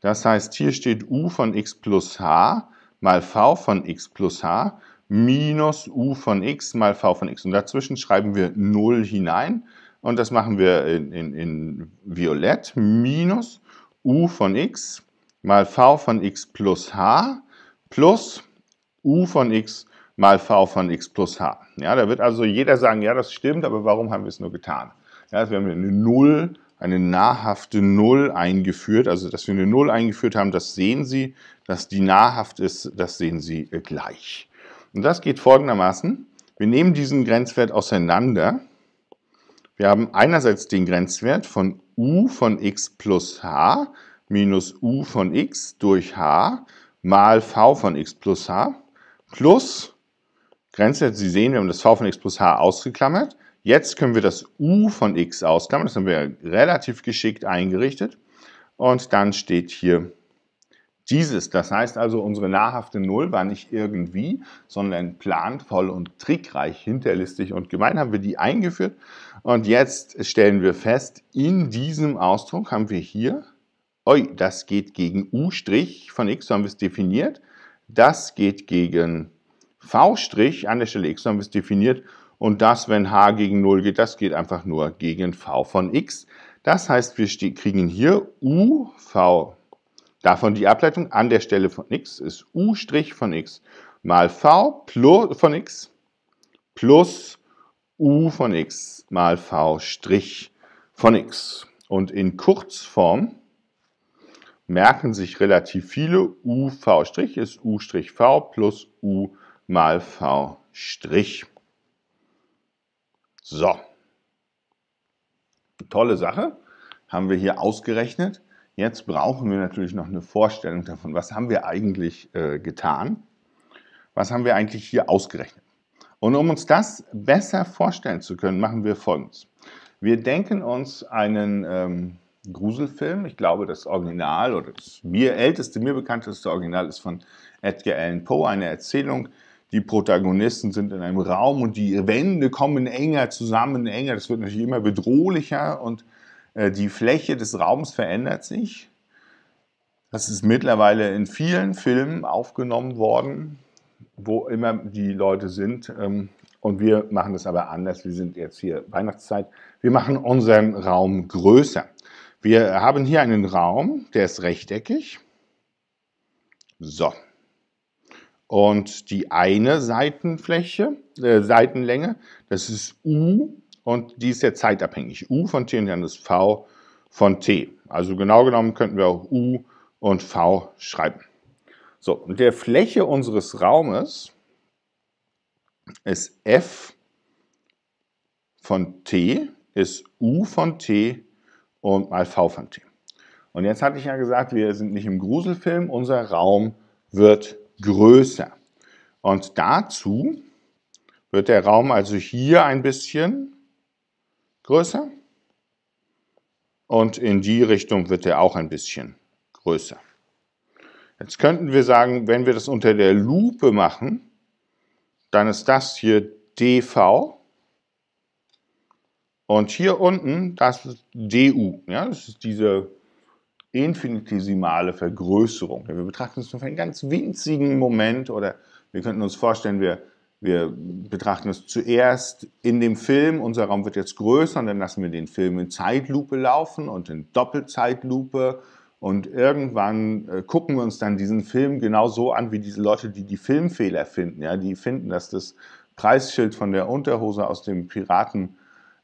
Das heißt, hier steht u von x plus h mal v von x plus h minus u von x mal v von x. Und dazwischen schreiben wir 0 hinein. Und das machen wir in, in, in violett minus u von x mal v von x plus h plus u von x plus mal v von x plus h. Ja, da wird also jeder sagen, ja, das stimmt, aber warum haben wir es nur getan? Ja, also wir haben eine Null, eine nahrhafte Null eingeführt. Also, dass wir eine Null eingeführt haben, das sehen Sie. Dass die nahrhaft ist, das sehen Sie äh, gleich. Und das geht folgendermaßen. Wir nehmen diesen Grenzwert auseinander. Wir haben einerseits den Grenzwert von u von x plus h minus u von x durch h mal v von x plus h plus Grenze, Sie sehen, wir haben das v von x plus h ausgeklammert. Jetzt können wir das u von x ausklammern. Das haben wir relativ geschickt eingerichtet. Und dann steht hier dieses. Das heißt also, unsere nahrhafte Null war nicht irgendwie, sondern planvoll und trickreich, hinterlistig und gemein haben wir die eingeführt. Und jetzt stellen wir fest, in diesem Ausdruck haben wir hier, oi, das geht gegen u' von x, so haben wir es definiert. Das geht gegen v' an der Stelle x0 ist definiert und das, wenn h gegen 0 geht, das geht einfach nur gegen v von x. Das heißt, wir kriegen hier u v, davon die Ableitung an der Stelle von x ist u' von x mal v plus, von x plus u von x mal v' von x. Und in Kurzform merken sich relativ viele uv' ist u' v plus u mal V'. So, tolle Sache, haben wir hier ausgerechnet. Jetzt brauchen wir natürlich noch eine Vorstellung davon, was haben wir eigentlich äh, getan, was haben wir eigentlich hier ausgerechnet. Und um uns das besser vorstellen zu können, machen wir Folgendes. Wir denken uns einen ähm, Gruselfilm, ich glaube das Original oder das mir älteste, mir bekannteste Original ist von Edgar Allan Poe, eine Erzählung, äh, die Protagonisten sind in einem Raum und die Wände kommen enger zusammen, enger. Das wird natürlich immer bedrohlicher und äh, die Fläche des Raums verändert sich. Das ist mittlerweile in vielen Filmen aufgenommen worden, wo immer die Leute sind. Ähm, und wir machen das aber anders. Wir sind jetzt hier Weihnachtszeit. Wir machen unseren Raum größer. Wir haben hier einen Raum, der ist rechteckig. So, und die eine Seitenfläche, äh, Seitenlänge, das ist U und die ist ja zeitabhängig. U von t und dann ist V von t. Also genau genommen könnten wir auch U und V schreiben. So, und der Fläche unseres Raumes ist F von t, ist U von t und mal V von t. Und jetzt hatte ich ja gesagt, wir sind nicht im Gruselfilm, unser Raum wird größer. Und dazu wird der Raum also hier ein bisschen größer und in die Richtung wird er auch ein bisschen größer. Jetzt könnten wir sagen, wenn wir das unter der Lupe machen, dann ist das hier dv und hier unten, das ist du. Ja, das ist diese infinitesimale Vergrößerung. Wir betrachten es nur für einen ganz winzigen Moment oder wir könnten uns vorstellen, wir, wir betrachten es zuerst in dem Film, unser Raum wird jetzt größer und dann lassen wir den Film in Zeitlupe laufen und in Doppelzeitlupe und irgendwann äh, gucken wir uns dann diesen Film genau so an, wie diese Leute, die die Filmfehler finden. Ja? Die finden, dass das Preisschild von der Unterhose aus dem Piratenbund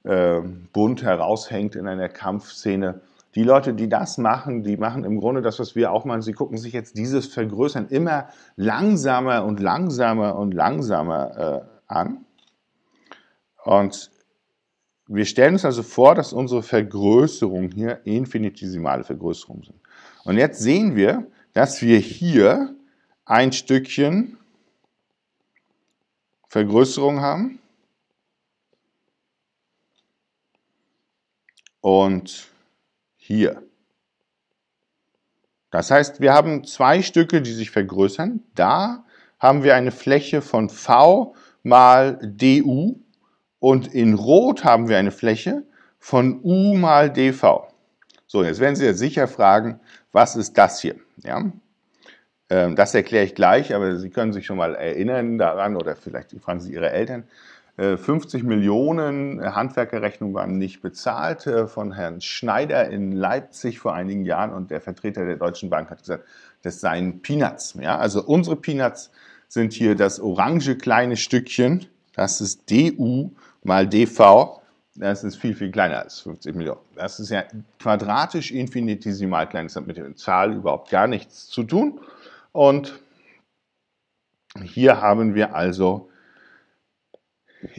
äh, heraushängt in einer Kampfszene die Leute, die das machen, die machen im Grunde das, was wir auch machen. Sie gucken sich jetzt dieses Vergrößern immer langsamer und langsamer und langsamer äh, an. Und wir stellen uns also vor, dass unsere Vergrößerungen hier infinitesimale Vergrößerungen sind. Und jetzt sehen wir, dass wir hier ein Stückchen Vergrößerung haben. Und hier. Das heißt, wir haben zwei Stücke, die sich vergrößern. Da haben wir eine Fläche von V mal DU und in Rot haben wir eine Fläche von U mal DV. So, jetzt werden Sie jetzt sicher fragen, was ist das hier? Ja? Ähm, das erkläre ich gleich, aber Sie können sich schon mal erinnern daran oder vielleicht fragen Sie Ihre Eltern, 50 äh, Millionen äh, Handwerkerrechnungen waren nicht bezahlt äh, von Herrn Schneider in Leipzig vor einigen Jahren und der Vertreter der Deutschen Bank hat gesagt, das seien Peanuts. Ja? Also unsere Peanuts sind hier das orange kleine Stückchen, das ist DU mal DV, das ist viel, viel kleiner als 50 Millionen. Das ist ja quadratisch infinitesimal klein, das hat mit der Zahl überhaupt gar nichts zu tun. Und hier haben wir also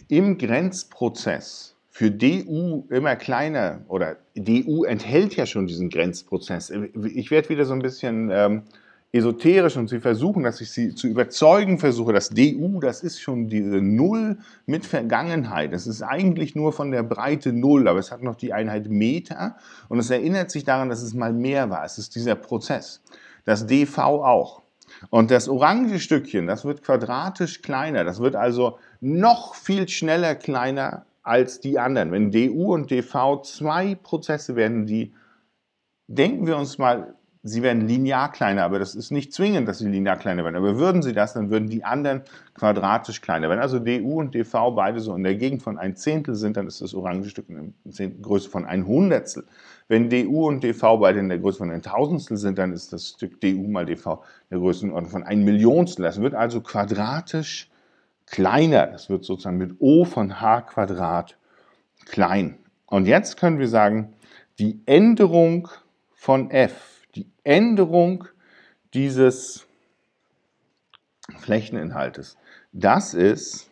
im Grenzprozess für DU immer kleiner oder DU enthält ja schon diesen Grenzprozess. Ich werde wieder so ein bisschen ähm, esoterisch und sie versuchen, dass ich sie zu überzeugen versuche, dass DU, das ist schon diese Null mit Vergangenheit. Das ist eigentlich nur von der Breite Null, aber es hat noch die Einheit Meter und es erinnert sich daran, dass es mal mehr war. Es ist dieser Prozess. Das DV auch. Und das orange Stückchen, das wird quadratisch kleiner. Das wird also noch viel schneller kleiner als die anderen. Wenn DU und DV zwei Prozesse werden, die, denken wir uns mal sie werden linear kleiner, aber das ist nicht zwingend, dass sie linear kleiner werden. Aber würden sie das, dann würden die anderen quadratisch kleiner werden. Also du und dv beide so in der Gegend von ein Zehntel sind, dann ist das orange Stück in der Größe von ein Hundertstel. Wenn du und dv beide in der Größe von ein Tausendstel sind, dann ist das Stück du mal dv in der Größenordnung von ein Millionstel. Das wird also quadratisch kleiner. Das wird sozusagen mit O von h Quadrat klein. Und jetzt können wir sagen, die Änderung von f die Änderung dieses Flächeninhaltes. Das ist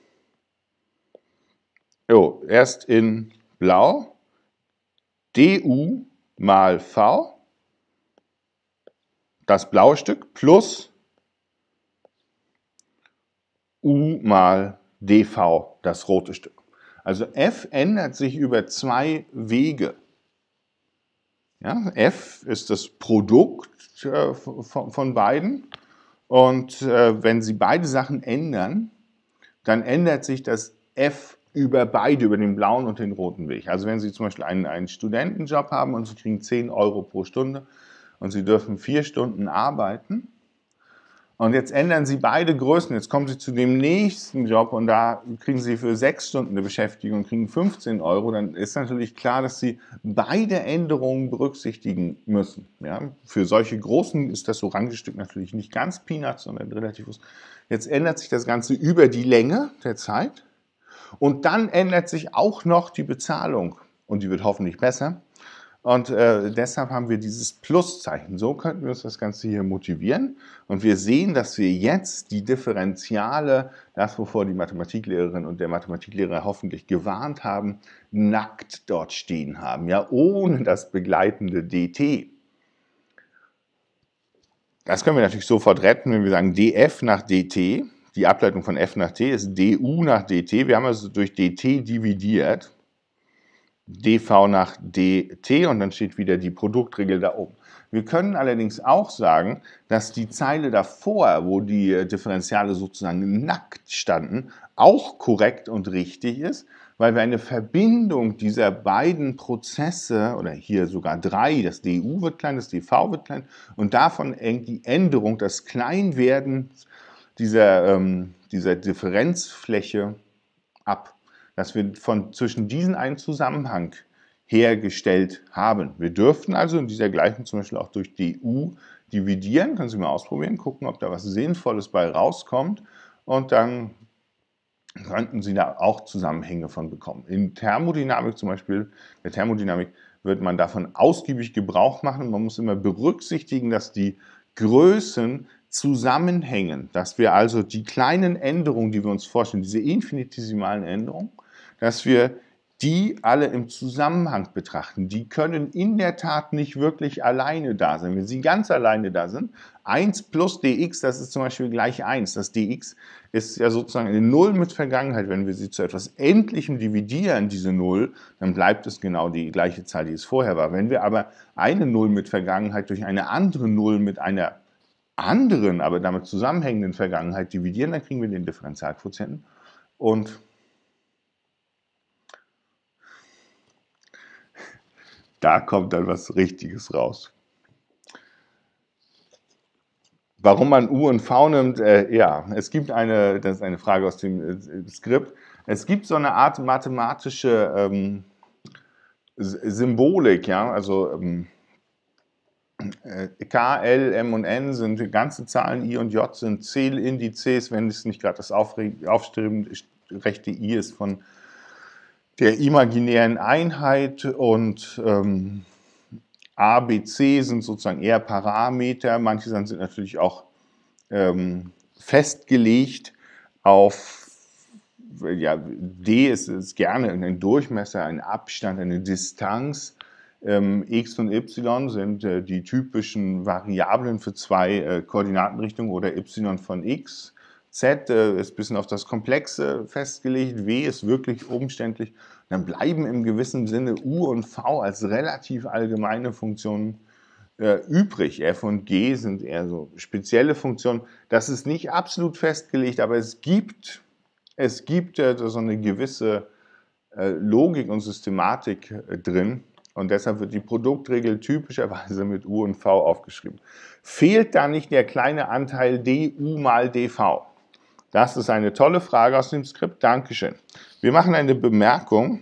jo, oh, erst in blau du mal v, das blaue Stück, plus u mal dv, das rote Stück. Also f ändert sich über zwei Wege. Ja, F ist das Produkt äh, von, von, beiden. Und äh, wenn Sie beide Sachen ändern, dann ändert sich das F über beide, über den blauen und den roten Weg. Also wenn Sie zum Beispiel einen, einen Studentenjob haben und Sie kriegen 10 Euro pro Stunde und Sie dürfen vier Stunden arbeiten, und jetzt ändern sie beide Größen. Jetzt kommen sie zu dem nächsten Job und da kriegen sie für sechs Stunden eine Beschäftigung und kriegen 15 Euro. Dann ist natürlich klar, dass sie beide Änderungen berücksichtigen müssen. Ja, für solche großen ist das Orangestück natürlich nicht ganz Peanuts, sondern relativ groß. Jetzt ändert sich das Ganze über die Länge der Zeit. Und dann ändert sich auch noch die Bezahlung. Und die wird hoffentlich besser. Und äh, deshalb haben wir dieses Pluszeichen. So könnten wir uns das Ganze hier motivieren. Und wir sehen, dass wir jetzt die Differentiale, das wovor die Mathematiklehrerin und der Mathematiklehrer hoffentlich gewarnt haben, nackt dort stehen haben, ja, ohne das begleitende dt. Das können wir natürlich sofort retten, wenn wir sagen df nach dt. Die Ableitung von f nach t ist du nach dt. Wir haben also durch dt dividiert dv nach dt und dann steht wieder die Produktregel da oben. Wir können allerdings auch sagen, dass die Zeile davor, wo die äh, Differentiale sozusagen nackt standen, auch korrekt und richtig ist, weil wir eine Verbindung dieser beiden Prozesse, oder hier sogar drei, das du wird klein, das dv wird klein, und davon hängt die Änderung, das Kleinwerden dieser, ähm, dieser Differenzfläche ab dass wir von zwischen diesen einen Zusammenhang hergestellt haben. Wir dürften also in dieser Gleichung zum Beispiel auch durch DU dividieren. Können Sie mal ausprobieren, gucken, ob da was Sinnvolles bei rauskommt. Und dann könnten Sie da auch Zusammenhänge von bekommen. In Thermodynamik zum Beispiel, der Thermodynamik wird man davon ausgiebig Gebrauch machen. Man muss immer berücksichtigen, dass die Größen zusammenhängen, dass wir also die kleinen Änderungen, die wir uns vorstellen, diese infinitesimalen Änderungen, dass wir die alle im Zusammenhang betrachten. Die können in der Tat nicht wirklich alleine da sein. Wenn sie ganz alleine da sind, 1 plus dx, das ist zum Beispiel gleich 1. Das dx ist ja sozusagen eine Null mit Vergangenheit. Wenn wir sie zu etwas Endlichem dividieren, diese Null, dann bleibt es genau die gleiche Zahl, die es vorher war. Wenn wir aber eine Null mit Vergangenheit durch eine andere Null mit einer anderen, aber damit zusammenhängenden Vergangenheit dividieren, dann kriegen wir den Differentialquotienten. Und Da kommt dann was Richtiges raus. Warum man U und V nimmt, äh, ja, es gibt eine, das ist eine Frage aus dem äh, Skript, es gibt so eine Art mathematische ähm, Symbolik, ja, also ähm, äh, K, L, M und N sind ganze Zahlen, I und J sind Zählindizes, wenn es nicht gerade das aufrechte I ist von der imaginären Einheit und ähm, A, B, C sind sozusagen eher Parameter. Manche Sachen sind natürlich auch ähm, festgelegt auf, ja, D ist, ist gerne ein Durchmesser, ein Abstand, eine Distanz. Ähm, X und Y sind äh, die typischen Variablen für zwei äh, Koordinatenrichtungen oder Y von X. Z äh, ist ein bisschen auf das Komplexe festgelegt, W ist wirklich umständlich. Dann bleiben im gewissen Sinne U und V als relativ allgemeine Funktionen äh, übrig. F und G sind eher so spezielle Funktionen. Das ist nicht absolut festgelegt, aber es gibt, es gibt äh, so eine gewisse äh, Logik und Systematik äh, drin. Und deshalb wird die Produktregel typischerweise mit U und V aufgeschrieben. Fehlt da nicht der kleine Anteil DU mal DV? Das ist eine tolle Frage aus dem Skript. Dankeschön. Wir machen eine Bemerkung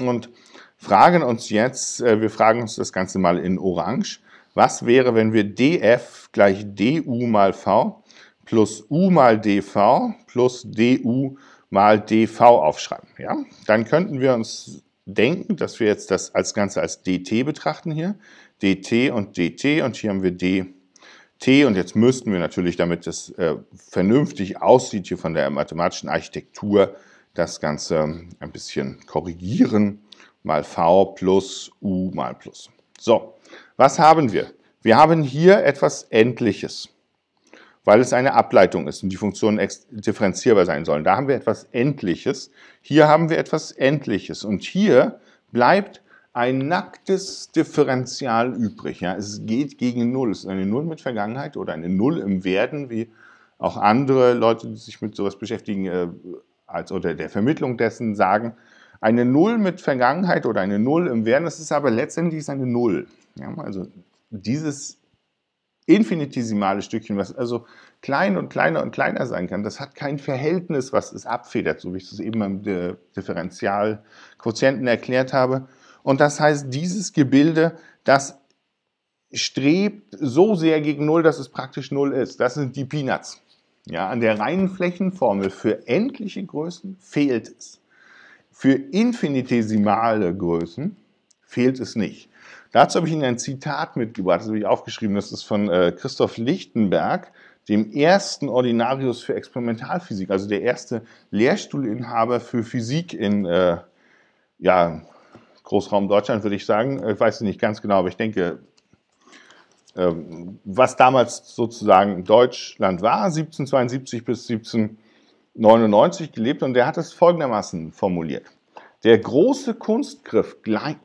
und fragen uns jetzt, äh, wir fragen uns das Ganze mal in Orange. Was wäre, wenn wir df gleich du mal v plus u mal dv plus du mal dv aufschreiben? Ja? Dann könnten wir uns denken, dass wir jetzt das als Ganze als dt betrachten hier. dt und dt und hier haben wir d T und jetzt müssten wir natürlich, damit das äh, vernünftig aussieht hier von der mathematischen Architektur, das Ganze ein bisschen korrigieren. Mal V plus U mal plus. So, was haben wir? Wir haben hier etwas Endliches, weil es eine Ableitung ist und die Funktionen differenzierbar sein sollen. Da haben wir etwas Endliches, hier haben wir etwas Endliches und hier bleibt ein nacktes Differential übrig. Ja? Es geht gegen Null. Es ist eine Null mit Vergangenheit oder eine Null im Werden, wie auch andere Leute, die sich mit sowas beschäftigen, äh, als oder der Vermittlung dessen sagen, eine Null mit Vergangenheit oder eine Null im Werden, das ist aber letztendlich eine Null. Ja? Also dieses infinitesimale Stückchen, was also klein und kleiner und kleiner sein kann, das hat kein Verhältnis, was es abfedert, so wie ich es eben beim Differentialquotienten erklärt habe. Und das heißt, dieses Gebilde, das strebt so sehr gegen Null, dass es praktisch Null ist. Das sind die Peanuts. Ja, an der reinen Flächenformel für endliche Größen fehlt es. Für infinitesimale Größen fehlt es nicht. Dazu habe ich Ihnen ein Zitat mitgebracht, das habe ich aufgeschrieben. Das ist von äh, Christoph Lichtenberg, dem ersten Ordinarius für Experimentalphysik, also der erste Lehrstuhlinhaber für Physik in, äh, ja, Großraum Deutschland, würde ich sagen. Äh, ich weiß es nicht ganz genau, aber ich denke, ähm, was damals sozusagen Deutschland war, 1772 bis 1799 gelebt und der hat es folgendermaßen formuliert. Der große Kunstgriff,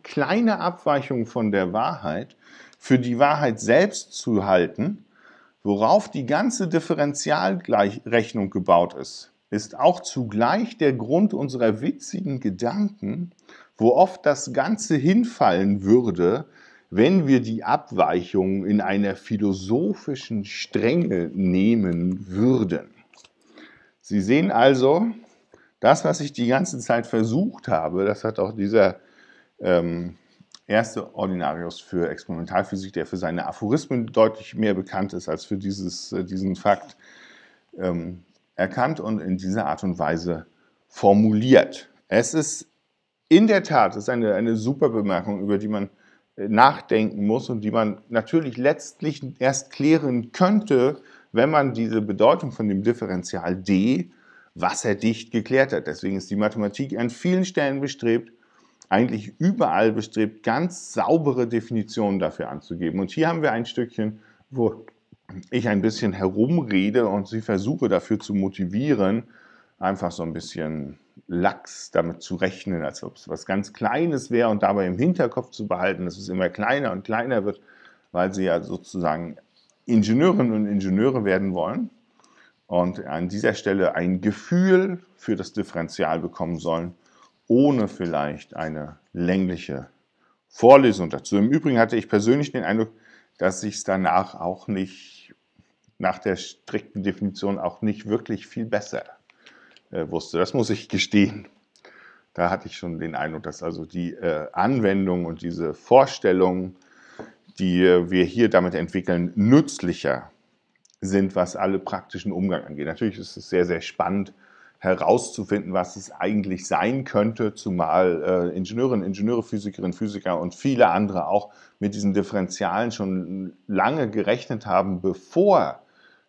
kleine Abweichungen von der Wahrheit für die Wahrheit selbst zu halten, worauf die ganze Differentialrechnung gebaut ist, ist auch zugleich der Grund unserer witzigen Gedanken, wo oft das Ganze hinfallen würde, wenn wir die Abweichung in einer philosophischen Strenge nehmen würden. Sie sehen also, das, was ich die ganze Zeit versucht habe, das hat auch dieser ähm, erste Ordinarius für Experimentalphysik, der für seine Aphorismen deutlich mehr bekannt ist als für dieses, äh, diesen Fakt, ähm, erkannt und in dieser Art und Weise formuliert. Es ist in der Tat das ist eine, eine super Bemerkung, über die man äh, nachdenken muss und die man natürlich letztlich erst klären könnte, wenn man diese Bedeutung von dem Differential d wasserdicht geklärt hat. Deswegen ist die Mathematik an vielen Stellen bestrebt, eigentlich überall bestrebt, ganz saubere Definitionen dafür anzugeben. Und hier haben wir ein Stückchen, wo ich ein bisschen herumrede und sie versuche dafür zu motivieren, einfach so ein bisschen lax damit zu rechnen, als ob es was ganz Kleines wäre und dabei im Hinterkopf zu behalten, dass es immer kleiner und kleiner wird, weil sie ja sozusagen Ingenieurinnen und Ingenieure werden wollen und an dieser Stelle ein Gefühl für das Differential bekommen sollen, ohne vielleicht eine längliche Vorlesung dazu. Im Übrigen hatte ich persönlich den Eindruck, dass ich es danach auch nicht, nach der strikten Definition auch nicht wirklich viel besser äh, wusste. Das muss ich gestehen. Da hatte ich schon den Eindruck, dass also die äh, Anwendung und diese Vorstellungen, die äh, wir hier damit entwickeln, nützlicher sind, was alle praktischen Umgang angeht. Natürlich ist es sehr, sehr spannend herauszufinden, was es eigentlich sein könnte, zumal äh, Ingenieurinnen, Ingenieure, Physikerinnen, Physiker und viele andere auch mit diesen Differentialen schon lange gerechnet haben, bevor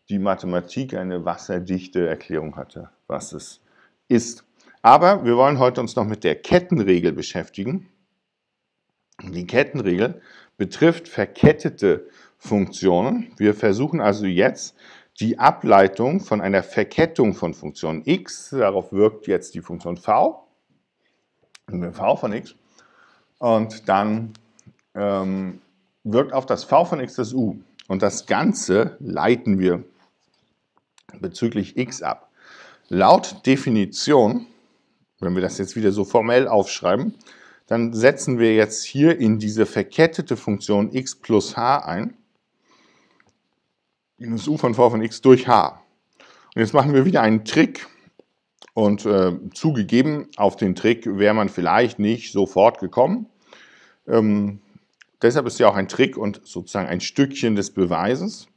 die Mathematik eine wasserdichte Erklärung hatte was es ist. Aber wir wollen heute uns noch mit der Kettenregel beschäftigen. Die Kettenregel betrifft verkettete Funktionen. Wir versuchen also jetzt die Ableitung von einer Verkettung von Funktionen x, darauf wirkt jetzt die Funktion v, v von x, und dann ähm, wirkt auf das v von x das u. Und das Ganze leiten wir bezüglich x ab. Laut Definition, wenn wir das jetzt wieder so formell aufschreiben, dann setzen wir jetzt hier in diese verkettete Funktion x plus h ein, minus u von v von x durch h. Und jetzt machen wir wieder einen Trick. Und äh, zugegeben, auf den Trick wäre man vielleicht nicht sofort gekommen. Ähm, deshalb ist ja auch ein Trick und sozusagen ein Stückchen des Beweises.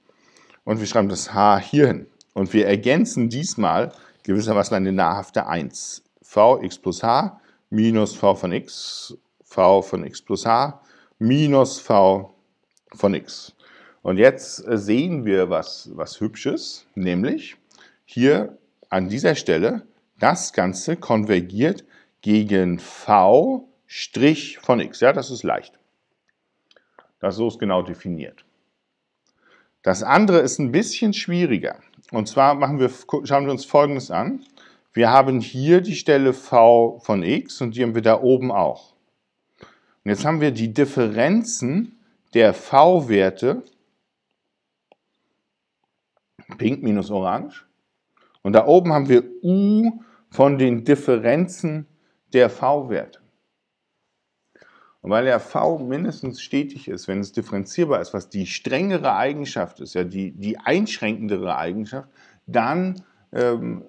Und wir schreiben das h hierhin. Und wir ergänzen diesmal gewissermaßen eine nahrhafte 1. Vx plus h minus v von x, v von x plus h minus v von x. Und jetzt äh, sehen wir was, was Hübsches, nämlich hier an dieser Stelle, das Ganze konvergiert gegen v' Strich von x. Ja, das ist leicht. Das so ist genau definiert. Das andere ist ein bisschen schwieriger. Und zwar machen wir, schauen wir uns Folgendes an. Wir haben hier die Stelle v von x und die haben wir da oben auch. Und jetzt haben wir die Differenzen der v-Werte, pink minus orange, und da oben haben wir u von den Differenzen der v-Werte. Und weil ja V mindestens stetig ist, wenn es differenzierbar ist, was die strengere Eigenschaft ist, ja die, die einschränkendere Eigenschaft, dann ähm,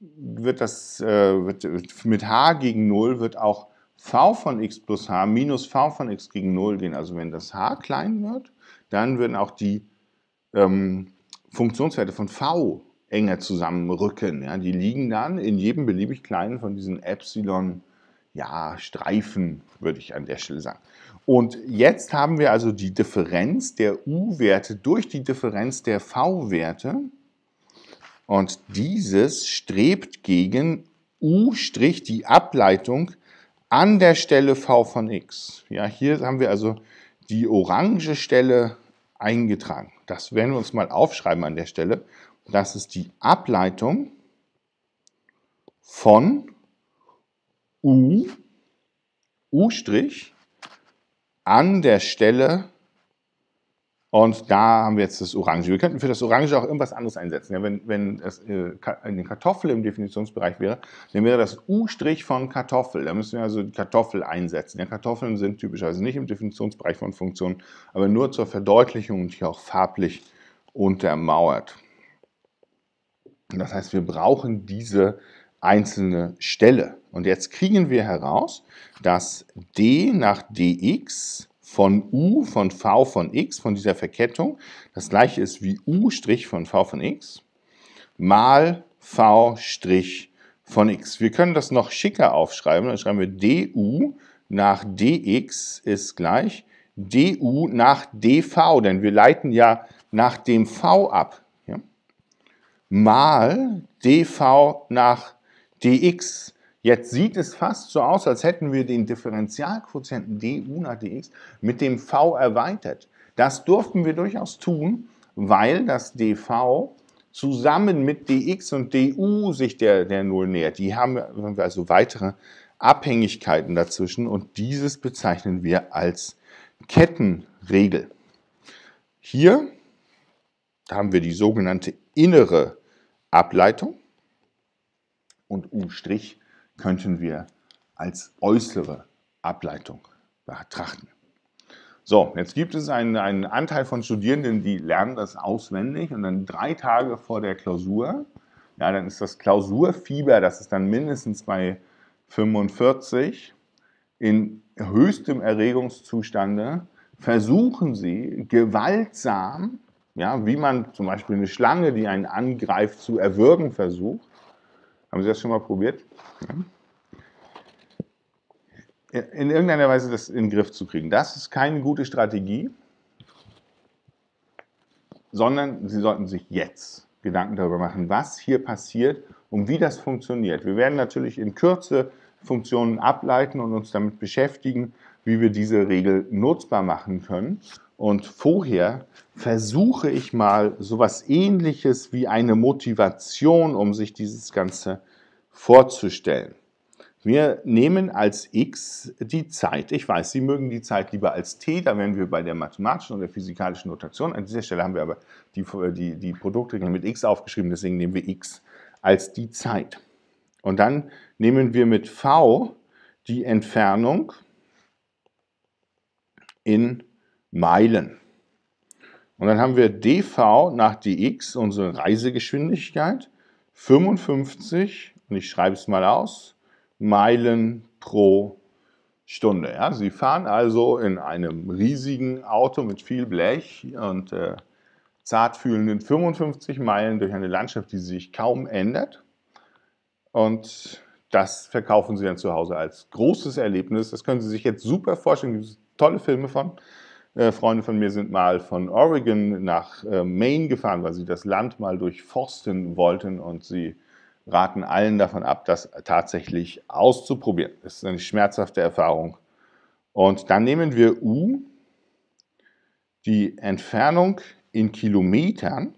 wird das äh, wird, mit h gegen 0 wird auch v von x plus h minus v von x gegen 0 gehen. Also wenn das h klein wird, dann würden auch die ähm, Funktionswerte von v enger zusammenrücken. Ja? Die liegen dann in jedem beliebig kleinen von diesen Epsilon ja, Streifen, würde ich an der Stelle sagen. Und jetzt haben wir also die Differenz der U-Werte durch die Differenz der V-Werte. Und dieses strebt gegen U' die Ableitung an der Stelle V von x. Ja, hier haben wir also die orange Stelle eingetragen. Das werden wir uns mal aufschreiben an der Stelle. Das ist die Ableitung von U, U' an der Stelle und da haben wir jetzt das Orange. Wir könnten für das Orange auch irgendwas anderes einsetzen. Ja, wenn wenn es äh, eine Kartoffel im Definitionsbereich wäre, dann wäre das U' von Kartoffel. Da müssen wir also die Kartoffel einsetzen. Ja, Kartoffeln sind typischerweise nicht im Definitionsbereich von Funktionen, aber nur zur Verdeutlichung und hier auch farblich untermauert. Das heißt, wir brauchen diese einzelne Stelle. Und jetzt kriegen wir heraus, dass d nach dx von u von v von x, von dieser Verkettung, das gleiche ist wie u' von v von x mal v' von x. Wir können das noch schicker aufschreiben. Dann schreiben wir du nach dx ist gleich du nach dv, denn wir leiten ja nach dem v ab. Ja? Mal dv nach dx. Jetzt sieht es fast so aus, als hätten wir den Differentialquotienten du nach dx mit dem v erweitert. Das durften wir durchaus tun, weil das dv zusammen mit dx und du sich der, der Null nähert. Die haben also weitere Abhängigkeiten dazwischen und dieses bezeichnen wir als Kettenregel. Hier haben wir die sogenannte innere Ableitung und U' könnten wir als äußere Ableitung betrachten. So, jetzt gibt es einen, einen Anteil von Studierenden, die lernen das auswendig und dann drei Tage vor der Klausur, ja, dann ist das Klausurfieber, das ist dann mindestens bei 45, in höchstem Erregungszustande, versuchen sie gewaltsam, ja, wie man zum Beispiel eine Schlange, die einen angreift, zu erwürgen versucht, haben Sie das schon mal probiert? Ja. In irgendeiner Weise das in den Griff zu kriegen. Das ist keine gute Strategie, sondern Sie sollten sich jetzt Gedanken darüber machen, was hier passiert und wie das funktioniert. Wir werden natürlich in Kürze Funktionen ableiten und uns damit beschäftigen, wie wir diese Regel nutzbar machen können und vorher versuche ich mal sowas ähnliches wie eine Motivation, um sich dieses Ganze vorzustellen. Wir nehmen als x die Zeit. Ich weiß, Sie mögen die Zeit lieber als t, da wären wir bei der mathematischen oder physikalischen Notation. An dieser Stelle haben wir aber die, die, die Produktregel mit x aufgeschrieben, deswegen nehmen wir x als die Zeit. Und dann nehmen wir mit v die Entfernung in Meilen. Und dann haben wir dv nach dx, unsere Reisegeschwindigkeit, 55, und ich schreibe es mal aus, Meilen pro Stunde. Ja? Sie fahren also in einem riesigen Auto mit viel Blech und äh, zartfühlenden 55 Meilen durch eine Landschaft, die sich kaum ändert. Und das verkaufen sie dann zu Hause als großes Erlebnis. Das können Sie sich jetzt super vorstellen. gibt Es tolle Filme von. Äh, Freunde von mir sind mal von Oregon nach äh, Maine gefahren, weil sie das Land mal durchforsten wollten und sie raten allen davon ab, das tatsächlich auszuprobieren. Das ist eine schmerzhafte Erfahrung. Und dann nehmen wir U, die Entfernung in Kilometern.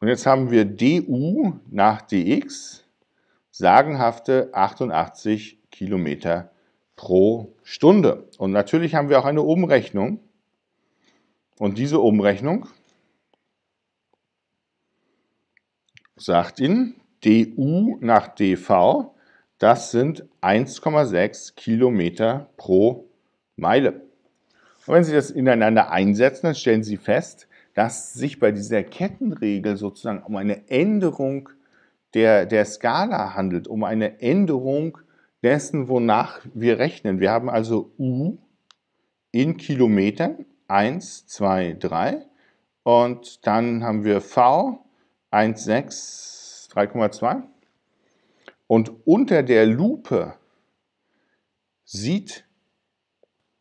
Und jetzt haben wir du nach dx, sagenhafte 88 Kilometer Entfernung pro Stunde. Und natürlich haben wir auch eine Umrechnung. Und diese Umrechnung sagt Ihnen, du nach dv, das sind 1,6 Kilometer pro Meile. Und wenn Sie das ineinander einsetzen, dann stellen Sie fest, dass sich bei dieser Kettenregel sozusagen um eine Änderung der, der Skala handelt, um eine Änderung der dessen, wonach wir rechnen. Wir haben also U in Kilometern, 1, 2, 3. Und dann haben wir V, 1, 6, 3,2. Und unter der Lupe sieht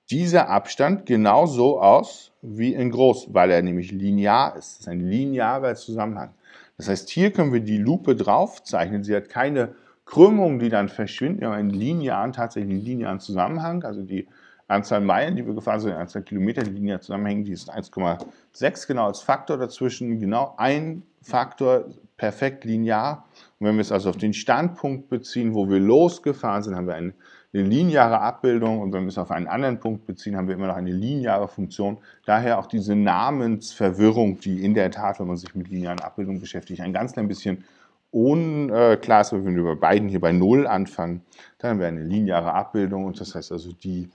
dieser Abstand genauso aus wie in groß, weil er nämlich linear ist. Das ist ein linearer Zusammenhang. Das heißt, hier können wir die Lupe draufzeichnen. Sie hat keine Krümmungen, die dann verschwinden, wir haben einen linearen, tatsächlich linearen Zusammenhang, also die Anzahl Meilen, die wir gefahren sind, die Anzahl Kilometer, die linear zusammenhängen, die ist 1,6 genau als Faktor dazwischen, genau ein Faktor, perfekt linear. Und wenn wir es also auf den Standpunkt beziehen, wo wir losgefahren sind, haben wir eine, eine lineare Abbildung und wenn wir es auf einen anderen Punkt beziehen, haben wir immer noch eine lineare Funktion. Daher auch diese Namensverwirrung, die in der Tat, wenn man sich mit linearen Abbildungen beschäftigt, ein ganz klein bisschen ohne äh, Class, wenn wir bei beiden hier bei 0 anfangen, dann haben wir eine lineare Abbildung und das heißt also, die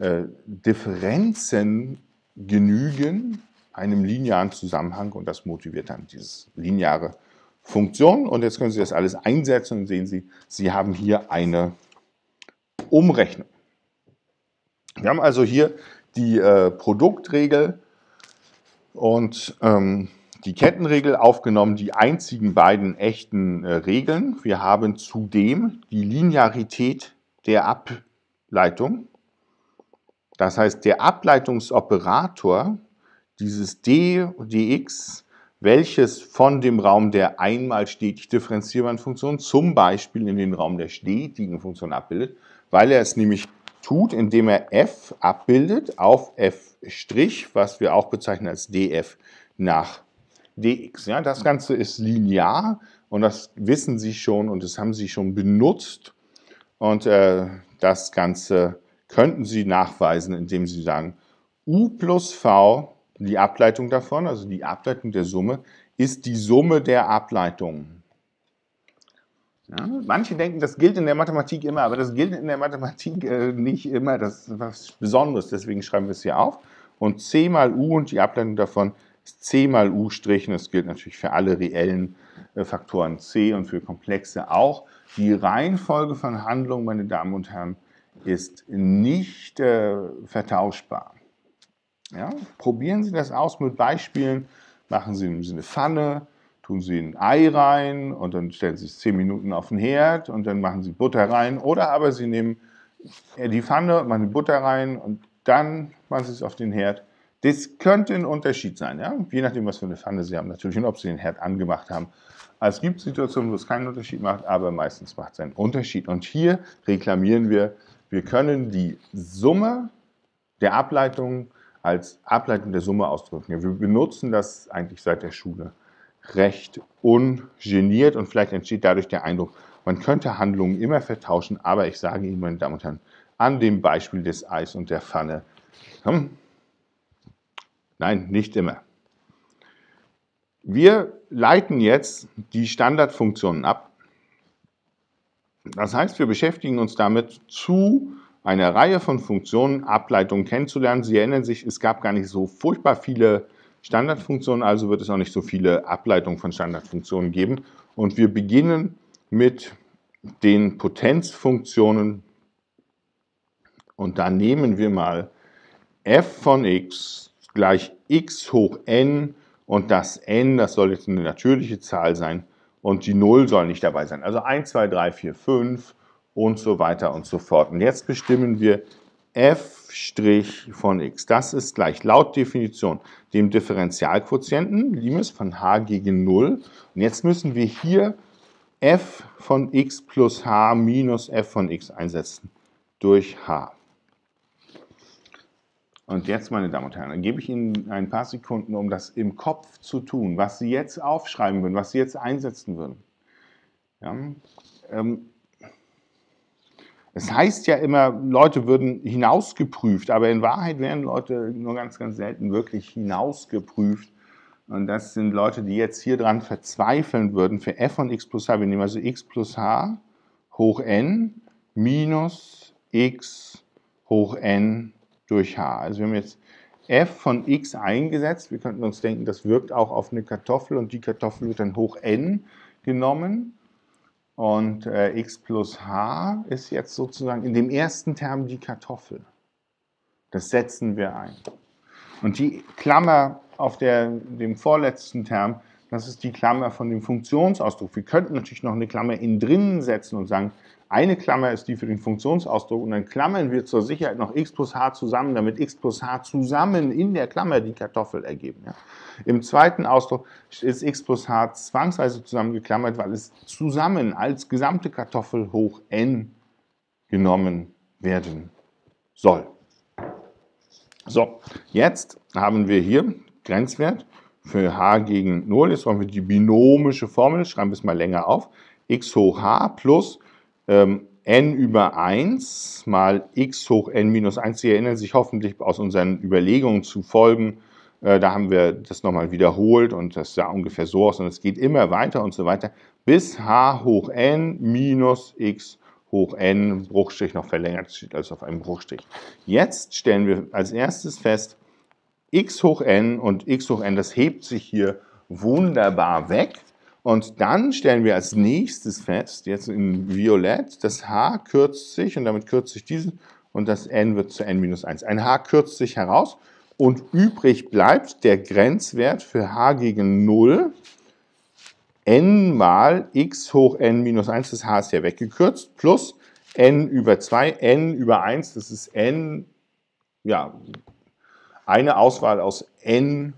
äh, Differenzen genügen einem linearen Zusammenhang und das motiviert dann diese lineare Funktion. Und jetzt können Sie das alles einsetzen und sehen Sie, Sie haben hier eine Umrechnung. Wir haben also hier die äh, Produktregel und ähm, die Kettenregel aufgenommen, die einzigen beiden echten äh, Regeln. Wir haben zudem die Linearität der Ableitung. Das heißt, der Ableitungsoperator, dieses d, dx, welches von dem Raum der einmal stetig differenzierbaren Funktion zum Beispiel in den Raum der stetigen Funktion abbildet, weil er es nämlich tut, indem er f abbildet auf f', was wir auch bezeichnen als df nach dx. Ja, das Ganze ist linear und das wissen Sie schon und das haben Sie schon benutzt. Und äh, das Ganze könnten Sie nachweisen, indem Sie sagen, u plus v, die Ableitung davon, also die Ableitung der Summe, ist die Summe der Ableitungen. Ja, manche denken, das gilt in der Mathematik immer, aber das gilt in der Mathematik äh, nicht immer. Das ist was Besonderes, deswegen schreiben wir es hier auf. Und c mal u und die Ableitung davon c mal u strichen. Das gilt natürlich für alle reellen äh, Faktoren c und für komplexe auch. Die Reihenfolge von Handlungen, meine Damen und Herren, ist nicht äh, vertauschbar. Ja? Probieren Sie das aus mit Beispielen. Machen Sie eine Pfanne, tun Sie ein Ei rein und dann stellen Sie es 10 Minuten auf den Herd und dann machen Sie Butter rein. Oder aber Sie nehmen äh, die Pfanne, machen die Butter rein und dann machen Sie es auf den Herd das könnte ein Unterschied sein, ja? je nachdem, was für eine Pfanne Sie haben natürlich und ob Sie den Herd angemacht haben. Also, es gibt Situationen, wo es keinen Unterschied macht, aber meistens macht es einen Unterschied. Und hier reklamieren wir, wir können die Summe der Ableitung als Ableitung der Summe ausdrücken. Wir benutzen das eigentlich seit der Schule recht ungeniert und vielleicht entsteht dadurch der Eindruck, man könnte Handlungen immer vertauschen, aber ich sage Ihnen, meine Damen und Herren, an dem Beispiel des Eis und der Pfanne, hm, Nein, nicht immer. Wir leiten jetzt die Standardfunktionen ab. Das heißt, wir beschäftigen uns damit, zu einer Reihe von Funktionen Ableitungen kennenzulernen. Sie erinnern sich, es gab gar nicht so furchtbar viele Standardfunktionen, also wird es auch nicht so viele Ableitungen von Standardfunktionen geben. Und wir beginnen mit den Potenzfunktionen und da nehmen wir mal f von x gleich x hoch n und das n, das soll jetzt eine natürliche Zahl sein und die 0 soll nicht dabei sein. Also 1, 2, 3, 4, 5 und so weiter und so fort. Und jetzt bestimmen wir f' von x. Das ist gleich laut Definition dem Differentialquotienten, Limes von h gegen 0. Und jetzt müssen wir hier f von x plus h minus f von x einsetzen durch h. Und jetzt, meine Damen und Herren, dann gebe ich Ihnen ein paar Sekunden, um das im Kopf zu tun, was Sie jetzt aufschreiben würden, was Sie jetzt einsetzen würden. Ja, ähm, es heißt ja immer, Leute würden hinausgeprüft, aber in Wahrheit werden Leute nur ganz, ganz selten wirklich hinausgeprüft. Und das sind Leute, die jetzt hier dran verzweifeln würden. Für f von x plus h, wir nehmen also x plus h hoch n minus x hoch n durch h. Also wir haben jetzt f von x eingesetzt. Wir könnten uns denken, das wirkt auch auf eine Kartoffel und die Kartoffel wird dann hoch n genommen. Und äh, x plus h ist jetzt sozusagen in dem ersten Term die Kartoffel. Das setzen wir ein. Und die Klammer auf der, dem vorletzten Term, das ist die Klammer von dem Funktionsausdruck. Wir könnten natürlich noch eine Klammer innen drinnen setzen und sagen, eine Klammer ist die für den Funktionsausdruck und dann klammern wir zur Sicherheit noch x plus h zusammen, damit x plus h zusammen in der Klammer die Kartoffel ergeben. Ja. Im zweiten Ausdruck ist x plus h zwangsweise zusammengeklammert, weil es zusammen als gesamte Kartoffel hoch n genommen werden soll. So, jetzt haben wir hier Grenzwert für h gegen 0. Jetzt wollen wir die binomische Formel, schreiben wir es mal länger auf, x hoch h plus ähm, n über 1 mal x hoch n minus 1. Sie erinnern sich hoffentlich aus unseren Überlegungen zu Folgen. Äh, da haben wir das nochmal wiederholt und das sah ungefähr so aus. Und es geht immer weiter und so weiter bis h hoch n minus x hoch n, Bruchstrich noch verlängert, steht also auf einem Bruchstrich. Jetzt stellen wir als erstes fest, x hoch n und x hoch n, das hebt sich hier wunderbar weg. Und dann stellen wir als nächstes fest, jetzt in Violett, das H kürzt sich und damit kürzt sich diesen und das n wird zu n-1. Ein h kürzt sich heraus und übrig bleibt der Grenzwert für h gegen 0 n mal x hoch n-1, das h ist ja weggekürzt, plus n über 2, n über 1, das ist n, ja, eine Auswahl aus n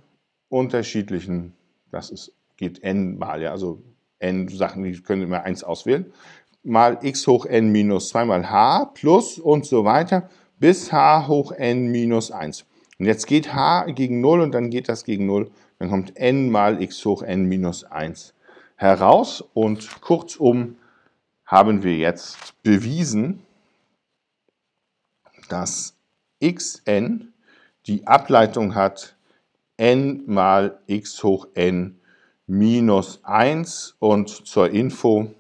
unterschiedlichen, das ist geht n mal, ja, also n Sachen, die können immer 1 auswählen, mal x hoch n minus 2 mal h plus und so weiter bis h hoch n minus 1. Und jetzt geht h gegen 0 und dann geht das gegen 0. Dann kommt n mal x hoch n minus 1 heraus. Und kurzum haben wir jetzt bewiesen, dass xn die Ableitung hat n mal x hoch n minus 1 minus 1 und zur Info,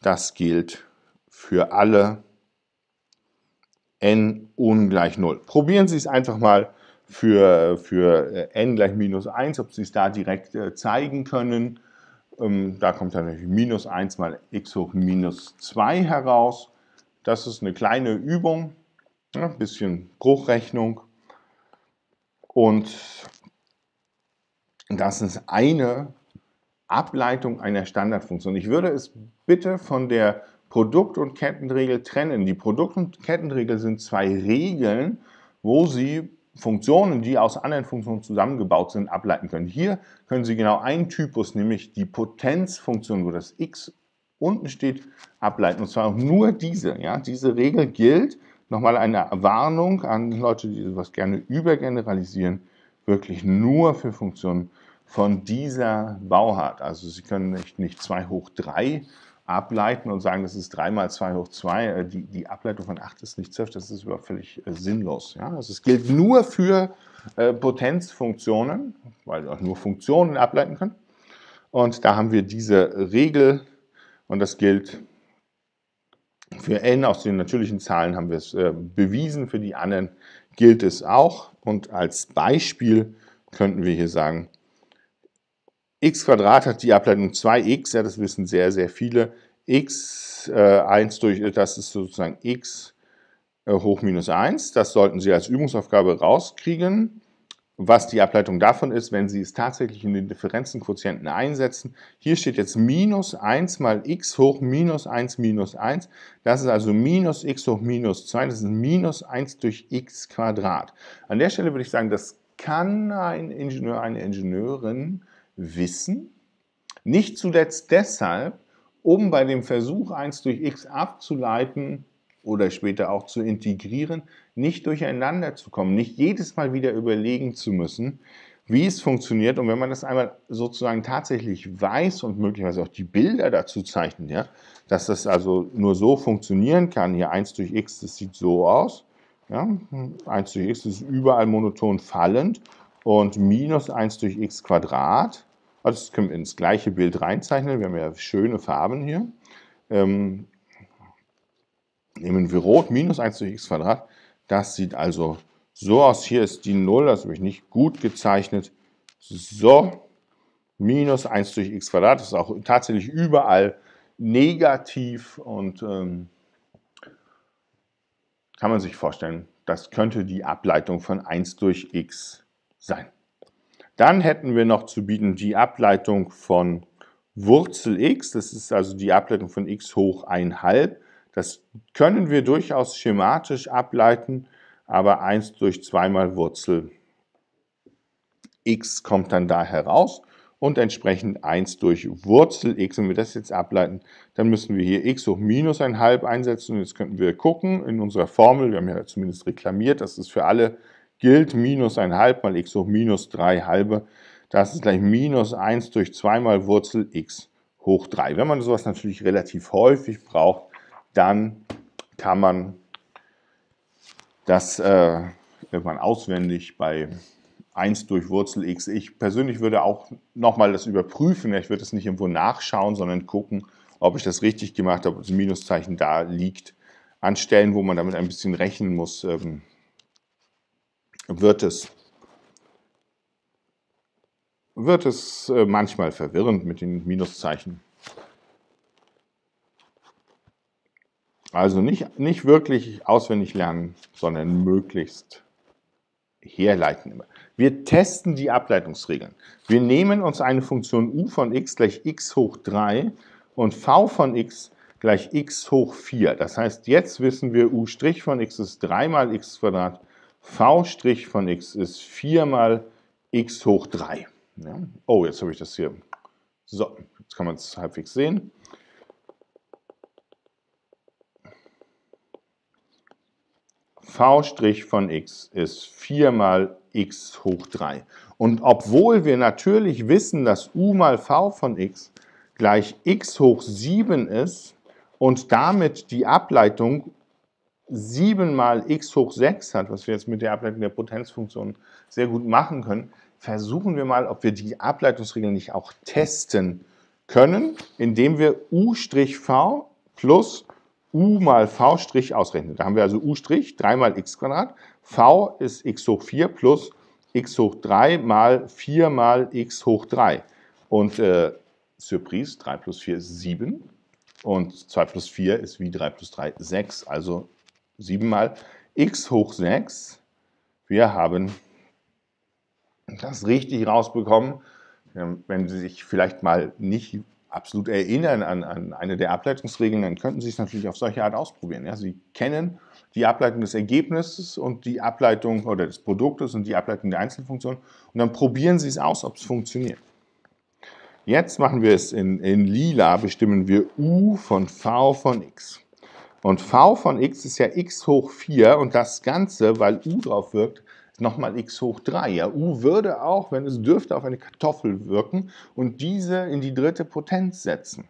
das gilt für alle n ungleich 0. Probieren Sie es einfach mal für, für äh, n gleich minus 1, ob Sie es da direkt äh, zeigen können. Ähm, da kommt dann natürlich minus 1 mal x hoch minus 2 heraus. Das ist eine kleine Übung, ein bisschen Bruchrechnung. Und das ist eine Ableitung einer Standardfunktion. Ich würde es bitte von der Produkt- und Kettenregel trennen. Die Produkt- und Kettenregel sind zwei Regeln, wo Sie Funktionen, die aus anderen Funktionen zusammengebaut sind, ableiten können. Hier können Sie genau einen Typus, nämlich die Potenzfunktion, wo das x unten steht, ableiten. Und zwar nur diese. Ja? Diese Regel gilt. Nochmal eine Warnung an Leute, die sowas gerne übergeneralisieren. Wirklich nur für Funktionen, von dieser Bauart. Also Sie können nicht, nicht 2 hoch 3 ableiten und sagen, das ist 3 mal 2 hoch 2. Äh, die, die Ableitung von 8 ist nicht 12, das ist überhaupt völlig äh, sinnlos. Ja? Also es gilt nur für äh, Potenzfunktionen, weil Sie auch nur Funktionen ableiten können. Und da haben wir diese Regel und das gilt für n aus den natürlichen Zahlen haben wir es äh, bewiesen, für die anderen gilt es auch. Und als Beispiel könnten wir hier sagen, x hat die Ableitung 2x, ja, das wissen sehr, sehr viele. x äh, 1 durch, äh, das ist sozusagen x äh, hoch minus 1. Das sollten Sie als Übungsaufgabe rauskriegen. Was die Ableitung davon ist, wenn Sie es tatsächlich in den Differenzenquotienten einsetzen. Hier steht jetzt minus 1 mal x hoch minus 1 minus 1. Das ist also minus x hoch minus 2. Das ist minus 1 durch x Quadrat. An der Stelle würde ich sagen, das kann ein Ingenieur, eine Ingenieurin wissen. Nicht zuletzt deshalb, um bei dem Versuch, 1 durch x abzuleiten oder später auch zu integrieren, nicht durcheinander zu kommen, nicht jedes Mal wieder überlegen zu müssen, wie es funktioniert. Und wenn man das einmal sozusagen tatsächlich weiß und möglicherweise auch die Bilder dazu zeichnet, ja, dass das also nur so funktionieren kann, hier 1 durch x, das sieht so aus, ja, 1 durch x ist überall monoton fallend und minus 1 durch x Quadrat, also das können wir ins gleiche Bild reinzeichnen. Wir haben ja schöne Farben hier. Ähm, nehmen wir rot, minus 1 durch x Das sieht also so aus. Hier ist die 0, das habe ich nicht gut gezeichnet. So, minus 1 durch x Das ist auch tatsächlich überall negativ und ähm, kann man sich vorstellen, das könnte die Ableitung von 1 durch x sein. Dann hätten wir noch zu bieten die Ableitung von Wurzel x, das ist also die Ableitung von x hoch halb. Das können wir durchaus schematisch ableiten, aber 1 durch 2 mal Wurzel x kommt dann da heraus und entsprechend 1 durch Wurzel x. Wenn wir das jetzt ableiten, dann müssen wir hier x hoch minus halb einsetzen. jetzt könnten wir gucken in unserer Formel, wir haben ja zumindest reklamiert, dass es für alle gilt minus ein halb mal x hoch minus 3 halbe. Das ist gleich minus 1 durch 2 mal Wurzel x hoch 3. Wenn man sowas natürlich relativ häufig braucht, dann kann man das äh, irgendwann auswendig bei 1 durch Wurzel x. Ich persönlich würde auch nochmal das überprüfen. Ich würde es nicht irgendwo nachschauen, sondern gucken, ob ich das richtig gemacht habe, ob das Minuszeichen da liegt. An Stellen, wo man damit ein bisschen rechnen muss, ähm, wird es, wird es äh, manchmal verwirrend mit den Minuszeichen. Also nicht, nicht wirklich auswendig lernen, sondern möglichst herleiten. Wir testen die Ableitungsregeln. Wir nehmen uns eine Funktion u von x gleich x hoch 3 und v von x gleich x hoch 4. Das heißt, jetzt wissen wir, u' von x ist 3 mal x 2 v' von x ist 4 mal x hoch 3. Ja. Oh, jetzt habe ich das hier. So, jetzt kann man es halbwegs sehen. v' von x ist 4 mal x hoch 3. Und obwohl wir natürlich wissen, dass u mal v von x gleich x hoch 7 ist und damit die Ableitung 7 mal x hoch 6 hat, was wir jetzt mit der Ableitung der Potenzfunktion sehr gut machen können, versuchen wir mal, ob wir die Ableitungsregeln nicht auch testen können, indem wir u'v plus u mal v' ausrechnen. Da haben wir also u' 3 mal x Quadrat, v ist x hoch 4 plus x hoch 3 mal 4 mal x hoch 3. Und äh, Surprise, 3 plus 4 ist 7 und 2 plus 4 ist wie 3 plus 3 6, also 7 mal x hoch 6. Wir haben das richtig rausbekommen. Ähm, wenn Sie sich vielleicht mal nicht absolut erinnern an, an eine der Ableitungsregeln, dann könnten Sie es natürlich auf solche Art ausprobieren. Ja, Sie kennen die Ableitung des Ergebnisses und die Ableitung oder des Produktes und die Ableitung der Einzelfunktion und dann probieren Sie es aus, ob es funktioniert. Jetzt machen wir es in, in lila, bestimmen wir u von v von x. Und v von x ist ja x hoch 4 und das Ganze, weil u drauf wirkt, nochmal x hoch 3. Ja, u würde auch, wenn es dürfte, auf eine Kartoffel wirken und diese in die dritte Potenz setzen.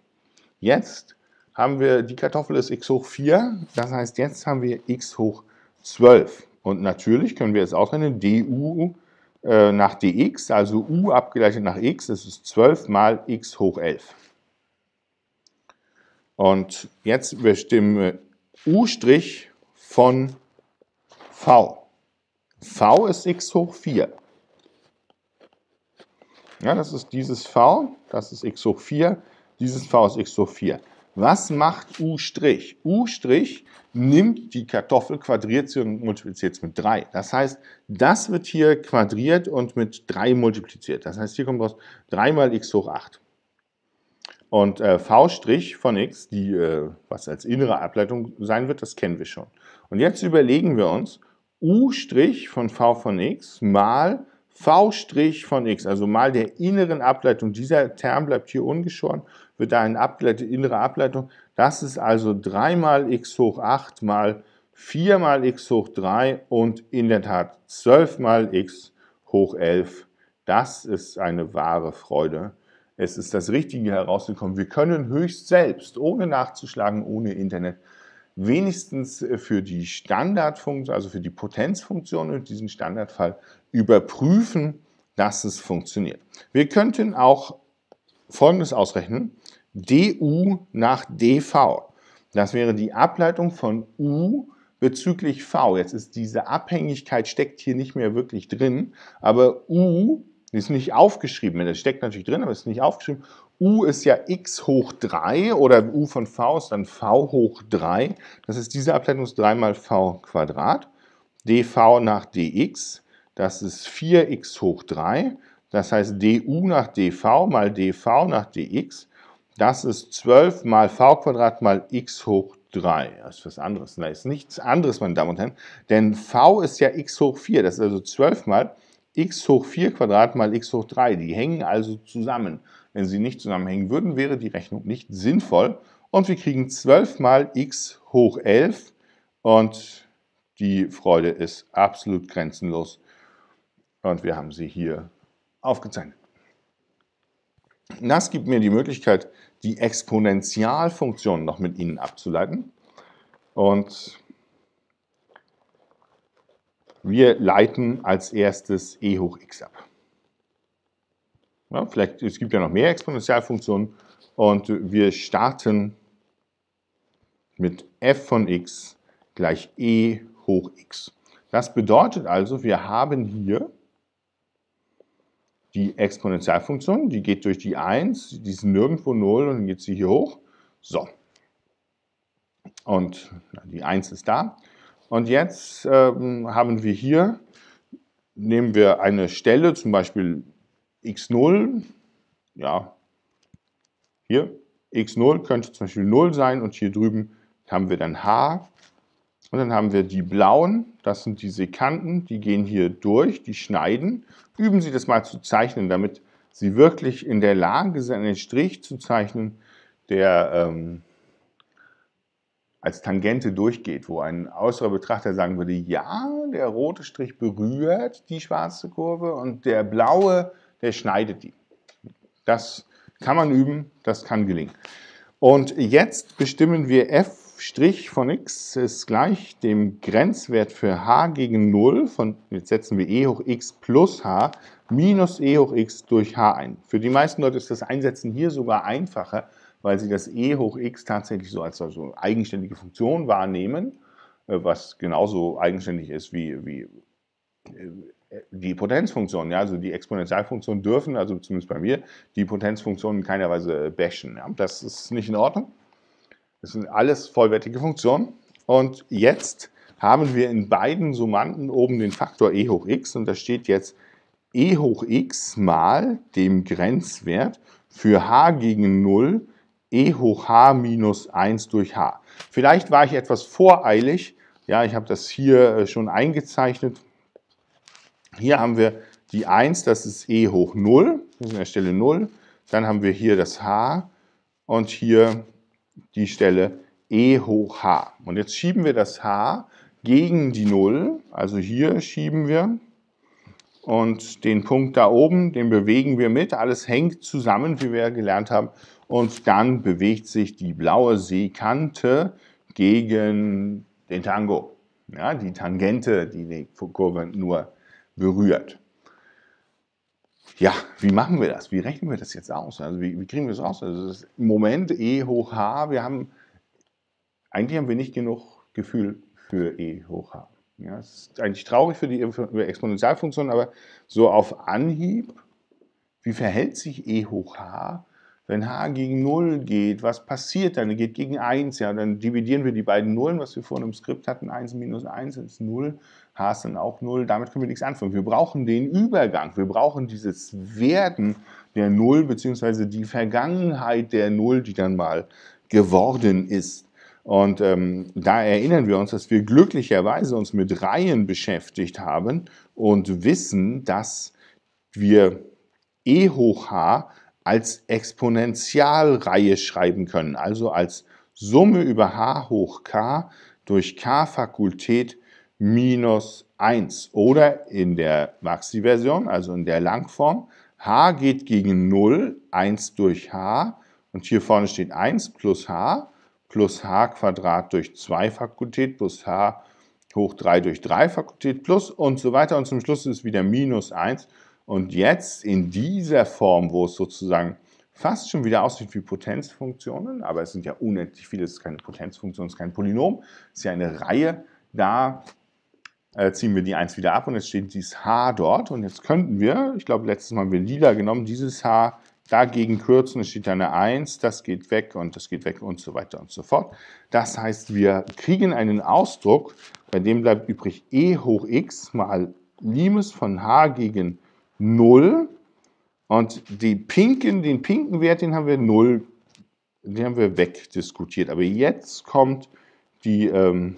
Jetzt haben wir, die Kartoffel ist x hoch 4, das heißt, jetzt haben wir x hoch 12. Und natürlich können wir jetzt ausrechnen, du äh, nach dx, also u abgeleitet nach x, das ist 12 mal x hoch 11. Und jetzt bestimmen wir U' von V. V ist x hoch 4. Ja, das ist dieses V, das ist x hoch 4, dieses V ist x hoch 4. Was macht U'? U' nimmt die Kartoffel, quadriert sie und multipliziert es mit 3. Das heißt, das wird hier quadriert und mit 3 multipliziert. Das heißt, hier kommt raus 3 mal x hoch 8. Und äh, v' von x, die äh, was als innere Ableitung sein wird, das kennen wir schon. Und jetzt überlegen wir uns, u' von v von x mal v' von x, also mal der inneren Ableitung, dieser Term bleibt hier ungeschoren, wird da eine Ableit innere Ableitung, das ist also 3 mal x hoch 8 mal 4 mal x hoch 3 und in der Tat 12 mal x hoch 11. Das ist eine wahre Freude es ist das Richtige herausgekommen. Wir können höchst selbst, ohne nachzuschlagen, ohne Internet, wenigstens für die Standardfunktion, also für die Potenzfunktion und diesen Standardfall überprüfen, dass es funktioniert. Wir könnten auch Folgendes ausrechnen. du nach dv. Das wäre die Ableitung von u bezüglich v. Jetzt ist diese Abhängigkeit steckt hier nicht mehr wirklich drin, aber u die Ist nicht aufgeschrieben, das steckt natürlich drin, aber ist nicht aufgeschrieben. U ist ja x hoch 3 oder U von V ist dann V hoch 3. Das ist diese Ableitung ist 3 mal V Quadrat. dv nach dx, das ist 4x hoch 3. Das heißt du nach dv mal dv nach dx, das ist 12 mal v Quadrat mal x hoch 3. Das ist was anderes. Da ist nichts anderes, meine Damen und Herren. Denn v ist ja x hoch 4. Das ist also 12 mal x hoch 4 Quadrat mal x hoch 3. Die hängen also zusammen. Wenn sie nicht zusammenhängen würden, wäre die Rechnung nicht sinnvoll. Und wir kriegen 12 mal x hoch 11 und die Freude ist absolut grenzenlos. Und wir haben sie hier aufgezeichnet. Das gibt mir die Möglichkeit, die Exponentialfunktion noch mit Ihnen abzuleiten. Und wir leiten als erstes e hoch x ab. Ja, vielleicht, es gibt ja noch mehr Exponentialfunktionen und wir starten mit f von x gleich e hoch x. Das bedeutet also, wir haben hier die Exponentialfunktion, die geht durch die 1, die ist nirgendwo 0 und dann geht sie hier hoch. So. Und die 1 ist da. Und jetzt ähm, haben wir hier, nehmen wir eine Stelle, zum Beispiel x0, ja, hier, x0 könnte zum Beispiel 0 sein und hier drüben haben wir dann h. Und dann haben wir die blauen, das sind diese Kanten, die gehen hier durch, die schneiden. Üben Sie das mal zu zeichnen, damit Sie wirklich in der Lage sind, einen Strich zu zeichnen, der ähm, als Tangente durchgeht, wo ein äußerer Betrachter sagen würde, ja, der rote Strich berührt die schwarze Kurve und der blaue, der schneidet die. Das kann man üben, das kann gelingen. Und jetzt bestimmen wir f' von x ist gleich dem Grenzwert für h gegen 0 von, jetzt setzen wir e hoch x plus h minus e hoch x durch h ein. Für die meisten Leute ist das Einsetzen hier sogar einfacher, weil sie das e hoch x tatsächlich so als also eigenständige Funktion wahrnehmen, äh, was genauso eigenständig ist wie, wie äh, die Potenzfunktion. Ja? Also die Exponentialfunktion dürfen, also zumindest bei mir, die Potenzfunktion in keiner Weise äh, bashen. Ja? Das ist nicht in Ordnung. Das sind alles vollwertige Funktionen. Und jetzt haben wir in beiden Summanden oben den Faktor e hoch x und da steht jetzt e hoch x mal dem Grenzwert für h gegen 0 e hoch h minus 1 durch h. Vielleicht war ich etwas voreilig. Ja, ich habe das hier äh, schon eingezeichnet. Hier haben wir die 1, das ist e hoch 0, das ist an der Stelle 0. Dann haben wir hier das h und hier die Stelle e hoch h. Und jetzt schieben wir das h gegen die 0, also hier schieben wir. Und den Punkt da oben, den bewegen wir mit. Alles hängt zusammen, wie wir ja gelernt haben. Und dann bewegt sich die blaue Seekante gegen den Tango. Ja, die Tangente, die die Kurve nur berührt. Ja, wie machen wir das? Wie rechnen wir das jetzt aus? Also wie, wie kriegen wir das aus? Also das im Moment E hoch H, wir haben, eigentlich haben wir nicht genug Gefühl für E hoch H. Ja, es ist eigentlich traurig für die Exponentialfunktion, aber so auf Anhieb, wie verhält sich E hoch H wenn h gegen 0 geht, was passiert dann? Geht gegen 1, ja, dann dividieren wir die beiden Nullen, was wir vorhin im Skript hatten, 1 minus 1 ist 0, h ist dann auch 0, damit können wir nichts anfangen. Wir brauchen den Übergang, wir brauchen dieses Werden der 0, beziehungsweise die Vergangenheit der 0, die dann mal geworden ist. Und ähm, da erinnern wir uns, dass wir glücklicherweise uns mit Reihen beschäftigt haben und wissen, dass wir e hoch h als Exponentialreihe schreiben können, also als Summe über h hoch k durch k-Fakultät minus 1 oder in der Maxi-Version, also in der Langform, h geht gegen 0, 1 durch h und hier vorne steht 1 plus h plus h Quadrat durch 2 Fakultät plus h hoch 3 durch 3 Fakultät plus und so weiter und zum Schluss ist wieder minus 1 und jetzt in dieser Form, wo es sozusagen fast schon wieder aussieht wie Potenzfunktionen, aber es sind ja unendlich viele, es ist keine Potenzfunktion, es ist kein Polynom, es ist ja eine Reihe, da äh, ziehen wir die 1 wieder ab und jetzt steht dieses h dort und jetzt könnten wir, ich glaube letztes Mal haben wir lila genommen, dieses h dagegen kürzen, es steht da eine 1, das geht weg und das geht weg und so weiter und so fort. Das heißt, wir kriegen einen Ausdruck, bei dem bleibt übrig e hoch x mal Limes von h gegen 0. Und die pinken, den pinken Wert, den haben wir 0, den haben wir wegdiskutiert. Aber jetzt kommt die, ähm,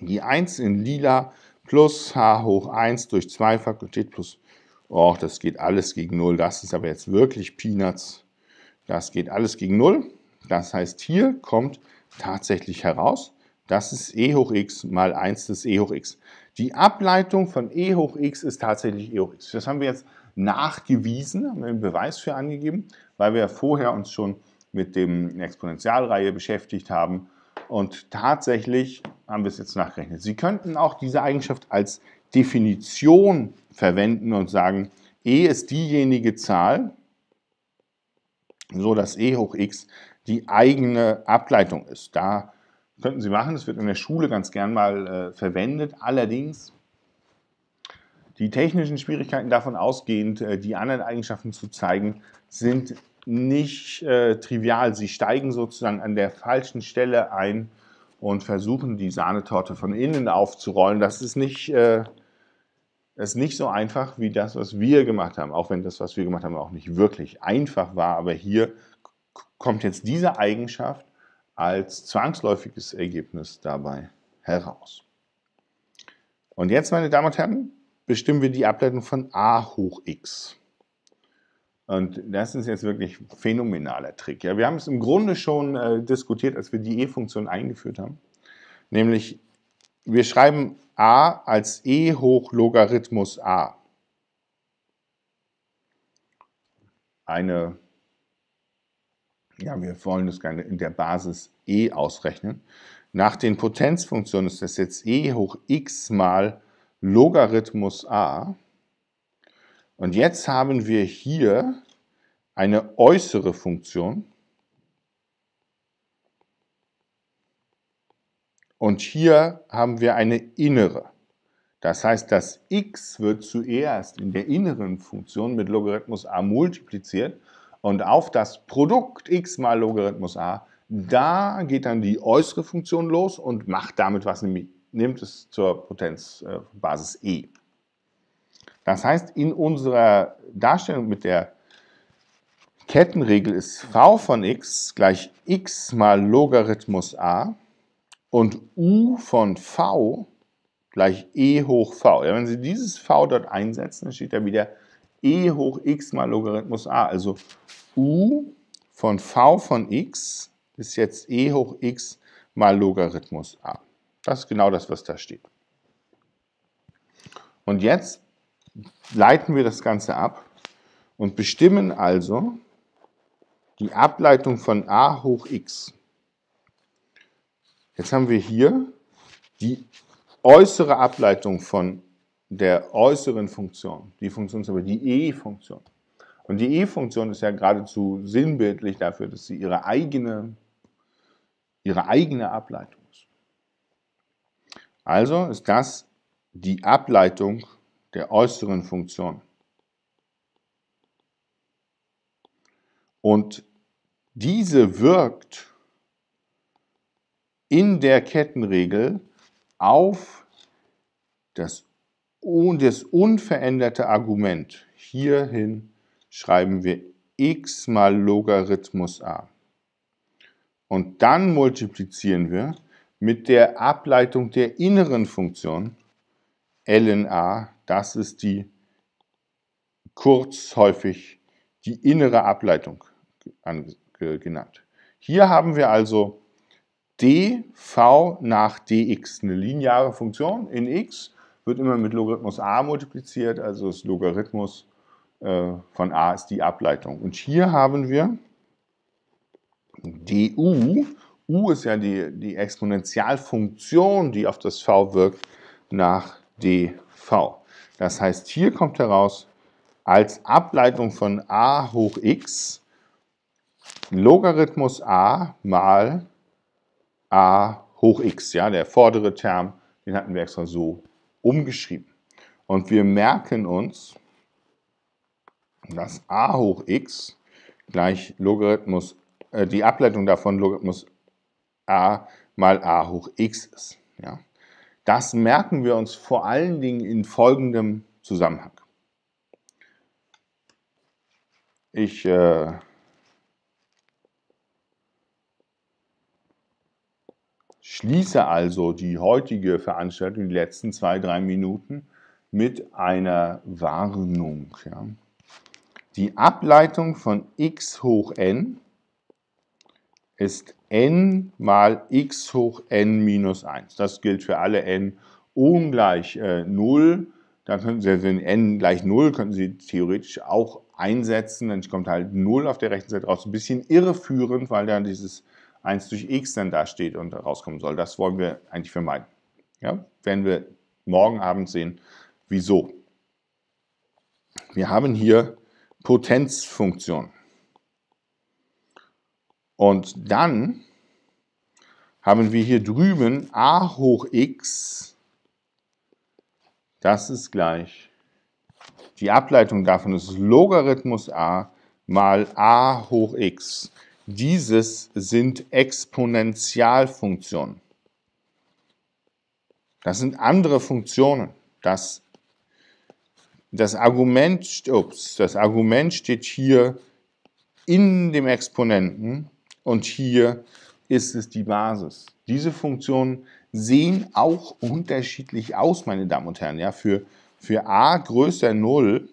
die 1 in lila plus h hoch 1 durch 2 Fakultät plus, oh, das geht alles gegen 0. Das ist aber jetzt wirklich Peanuts. Das geht alles gegen 0. Das heißt, hier kommt tatsächlich heraus, das e ist e hoch x mal 1 des e hoch x. Die Ableitung von e hoch x ist tatsächlich e hoch x. Das haben wir jetzt nachgewiesen, haben wir einen Beweis für angegeben, weil wir vorher uns schon mit dem Exponentialreihe beschäftigt haben. Und tatsächlich haben wir es jetzt nachgerechnet. Sie könnten auch diese Eigenschaft als Definition verwenden und sagen, e ist diejenige Zahl, so dass e hoch x die eigene Ableitung ist. Da Könnten Sie machen, das wird in der Schule ganz gern mal äh, verwendet. Allerdings die technischen Schwierigkeiten davon ausgehend, äh, die anderen Eigenschaften zu zeigen, sind nicht äh, trivial. Sie steigen sozusagen an der falschen Stelle ein und versuchen, die Sahnetorte von innen aufzurollen. Das ist nicht, äh, ist nicht so einfach wie das, was wir gemacht haben, auch wenn das, was wir gemacht haben, auch nicht wirklich einfach war. Aber hier kommt jetzt diese Eigenschaft als zwangsläufiges Ergebnis dabei heraus. Und jetzt, meine Damen und Herren, bestimmen wir die Ableitung von a hoch x. Und das ist jetzt wirklich ein phänomenaler Trick. Ja, wir haben es im Grunde schon äh, diskutiert, als wir die e-Funktion eingeführt haben. Nämlich, wir schreiben a als e hoch Logarithmus a. Eine ja, wir wollen das gerne in der Basis e ausrechnen. Nach den Potenzfunktionen ist das jetzt e hoch x mal Logarithmus a. Und jetzt haben wir hier eine äußere Funktion. Und hier haben wir eine innere. Das heißt, das x wird zuerst in der inneren Funktion mit Logarithmus a multipliziert und auf das Produkt x mal Logarithmus a, da geht dann die äußere Funktion los und macht damit was, nimmt es zur Potenzbasis äh, e. Das heißt, in unserer Darstellung mit der Kettenregel ist v von x gleich x mal Logarithmus a und u von v gleich e hoch v. Ja, wenn Sie dieses v dort einsetzen, dann steht da wieder e hoch x mal Logarithmus a. Also u von v von x ist jetzt e hoch x mal Logarithmus a. Das ist genau das, was da steht. Und jetzt leiten wir das Ganze ab und bestimmen also die Ableitung von a hoch x. Jetzt haben wir hier die äußere Ableitung von der äußeren Funktion, die Funktion ist aber die E-Funktion. Und die E-Funktion ist ja geradezu sinnbildlich dafür, dass sie ihre eigene, ihre eigene Ableitung ist. Also ist das die Ableitung der äußeren Funktion. Und diese wirkt in der Kettenregel auf das und das unveränderte Argument, hierhin schreiben wir x mal Logarithmus a. Und dann multiplizieren wir mit der Ableitung der inneren Funktion ln a, das ist die kurz häufig die innere Ableitung genannt. Hier haben wir also dv nach dx, eine lineare Funktion in x wird immer mit Logarithmus a multipliziert, also das Logarithmus äh, von a ist die Ableitung. Und hier haben wir du, u ist ja die, die Exponentialfunktion, die auf das v wirkt, nach dv. Das heißt, hier kommt heraus, als Ableitung von a hoch x Logarithmus a mal a hoch x. Ja, der vordere Term, den hatten wir extra so umgeschrieben. Und wir merken uns, dass a hoch x gleich Logarithmus, äh, die Ableitung davon Logarithmus a mal a hoch x ist. Ja. Das merken wir uns vor allen Dingen in folgendem Zusammenhang. Ich äh, Schließe also die heutige Veranstaltung, die letzten zwei, drei Minuten, mit einer Warnung. Ja. Die Ableitung von x hoch n ist n mal x hoch n minus 1. Das gilt für alle n ungleich äh, 0. Dann können Sie, wenn n gleich 0, könnten Sie theoretisch auch einsetzen. Dann kommt halt 0 auf der rechten Seite raus. Ein bisschen irreführend, weil dann dieses 1 durch x dann da steht und rauskommen soll. Das wollen wir eigentlich vermeiden. Ja? Werden wir morgen Abend sehen, wieso. Wir haben hier Potenzfunktionen. Und dann haben wir hier drüben a hoch x, das ist gleich, die Ableitung davon das ist Logarithmus a mal a hoch x. Dieses sind Exponentialfunktionen. Das sind andere Funktionen. Das, das, Argument, ups, das Argument steht hier in dem Exponenten und hier ist es die Basis. Diese Funktionen sehen auch unterschiedlich aus, meine Damen und Herren. Ja, für, für a größer 0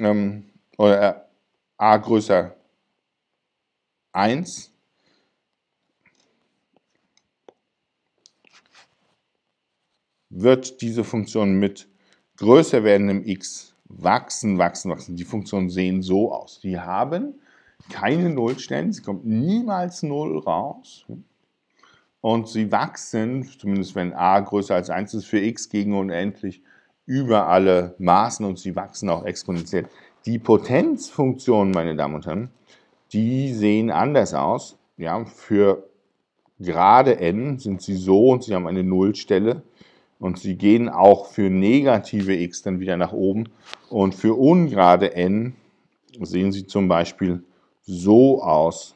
ähm, oder äh, a größer 1 wird diese Funktion mit größer werdendem x wachsen, wachsen, wachsen. Die Funktionen sehen so aus. Die haben keine Nullstellen, sie kommt niemals 0 raus. Und sie wachsen, zumindest wenn a größer als 1 ist, für x gegen unendlich über alle Maßen und sie wachsen auch exponentiell. Die Potenzfunktionen, meine Damen und Herren, die sehen anders aus. Ja, für gerade n sind sie so und sie haben eine Nullstelle und sie gehen auch für negative x dann wieder nach oben und für ungerade n sehen sie zum Beispiel so aus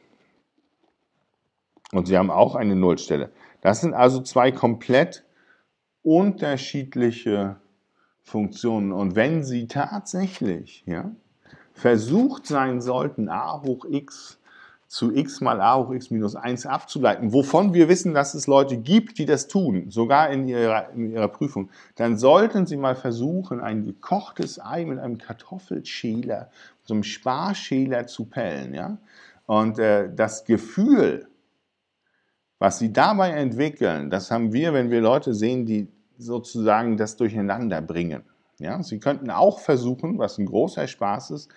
und sie haben auch eine Nullstelle. Das sind also zwei komplett unterschiedliche Funktionen. Und wenn sie tatsächlich ja, versucht sein sollten, a hoch x zu x mal a hoch x minus 1 abzuleiten, wovon wir wissen, dass es Leute gibt, die das tun, sogar in ihrer, in ihrer Prüfung, dann sollten Sie mal versuchen, ein gekochtes Ei mit einem Kartoffelschäler, so einem Sparschäler zu pellen. Ja? Und äh, das Gefühl, was Sie dabei entwickeln, das haben wir, wenn wir Leute sehen, die sozusagen das Durcheinander bringen. Ja? Sie könnten auch versuchen, was ein großer Spaß ist,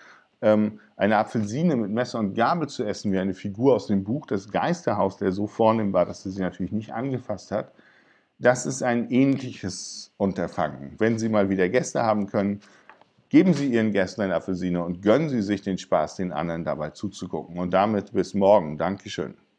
ähm, eine Apfelsine mit Messer und Gabel zu essen, wie eine Figur aus dem Buch Das Geisterhaus, der so vornehm war, dass sie sie natürlich nicht angefasst hat. Das ist ein ähnliches Unterfangen. Wenn Sie mal wieder Gäste haben können, geben Sie Ihren Gästen eine Apfelsine und gönnen Sie sich den Spaß, den anderen dabei zuzugucken. Und damit bis morgen. Dankeschön.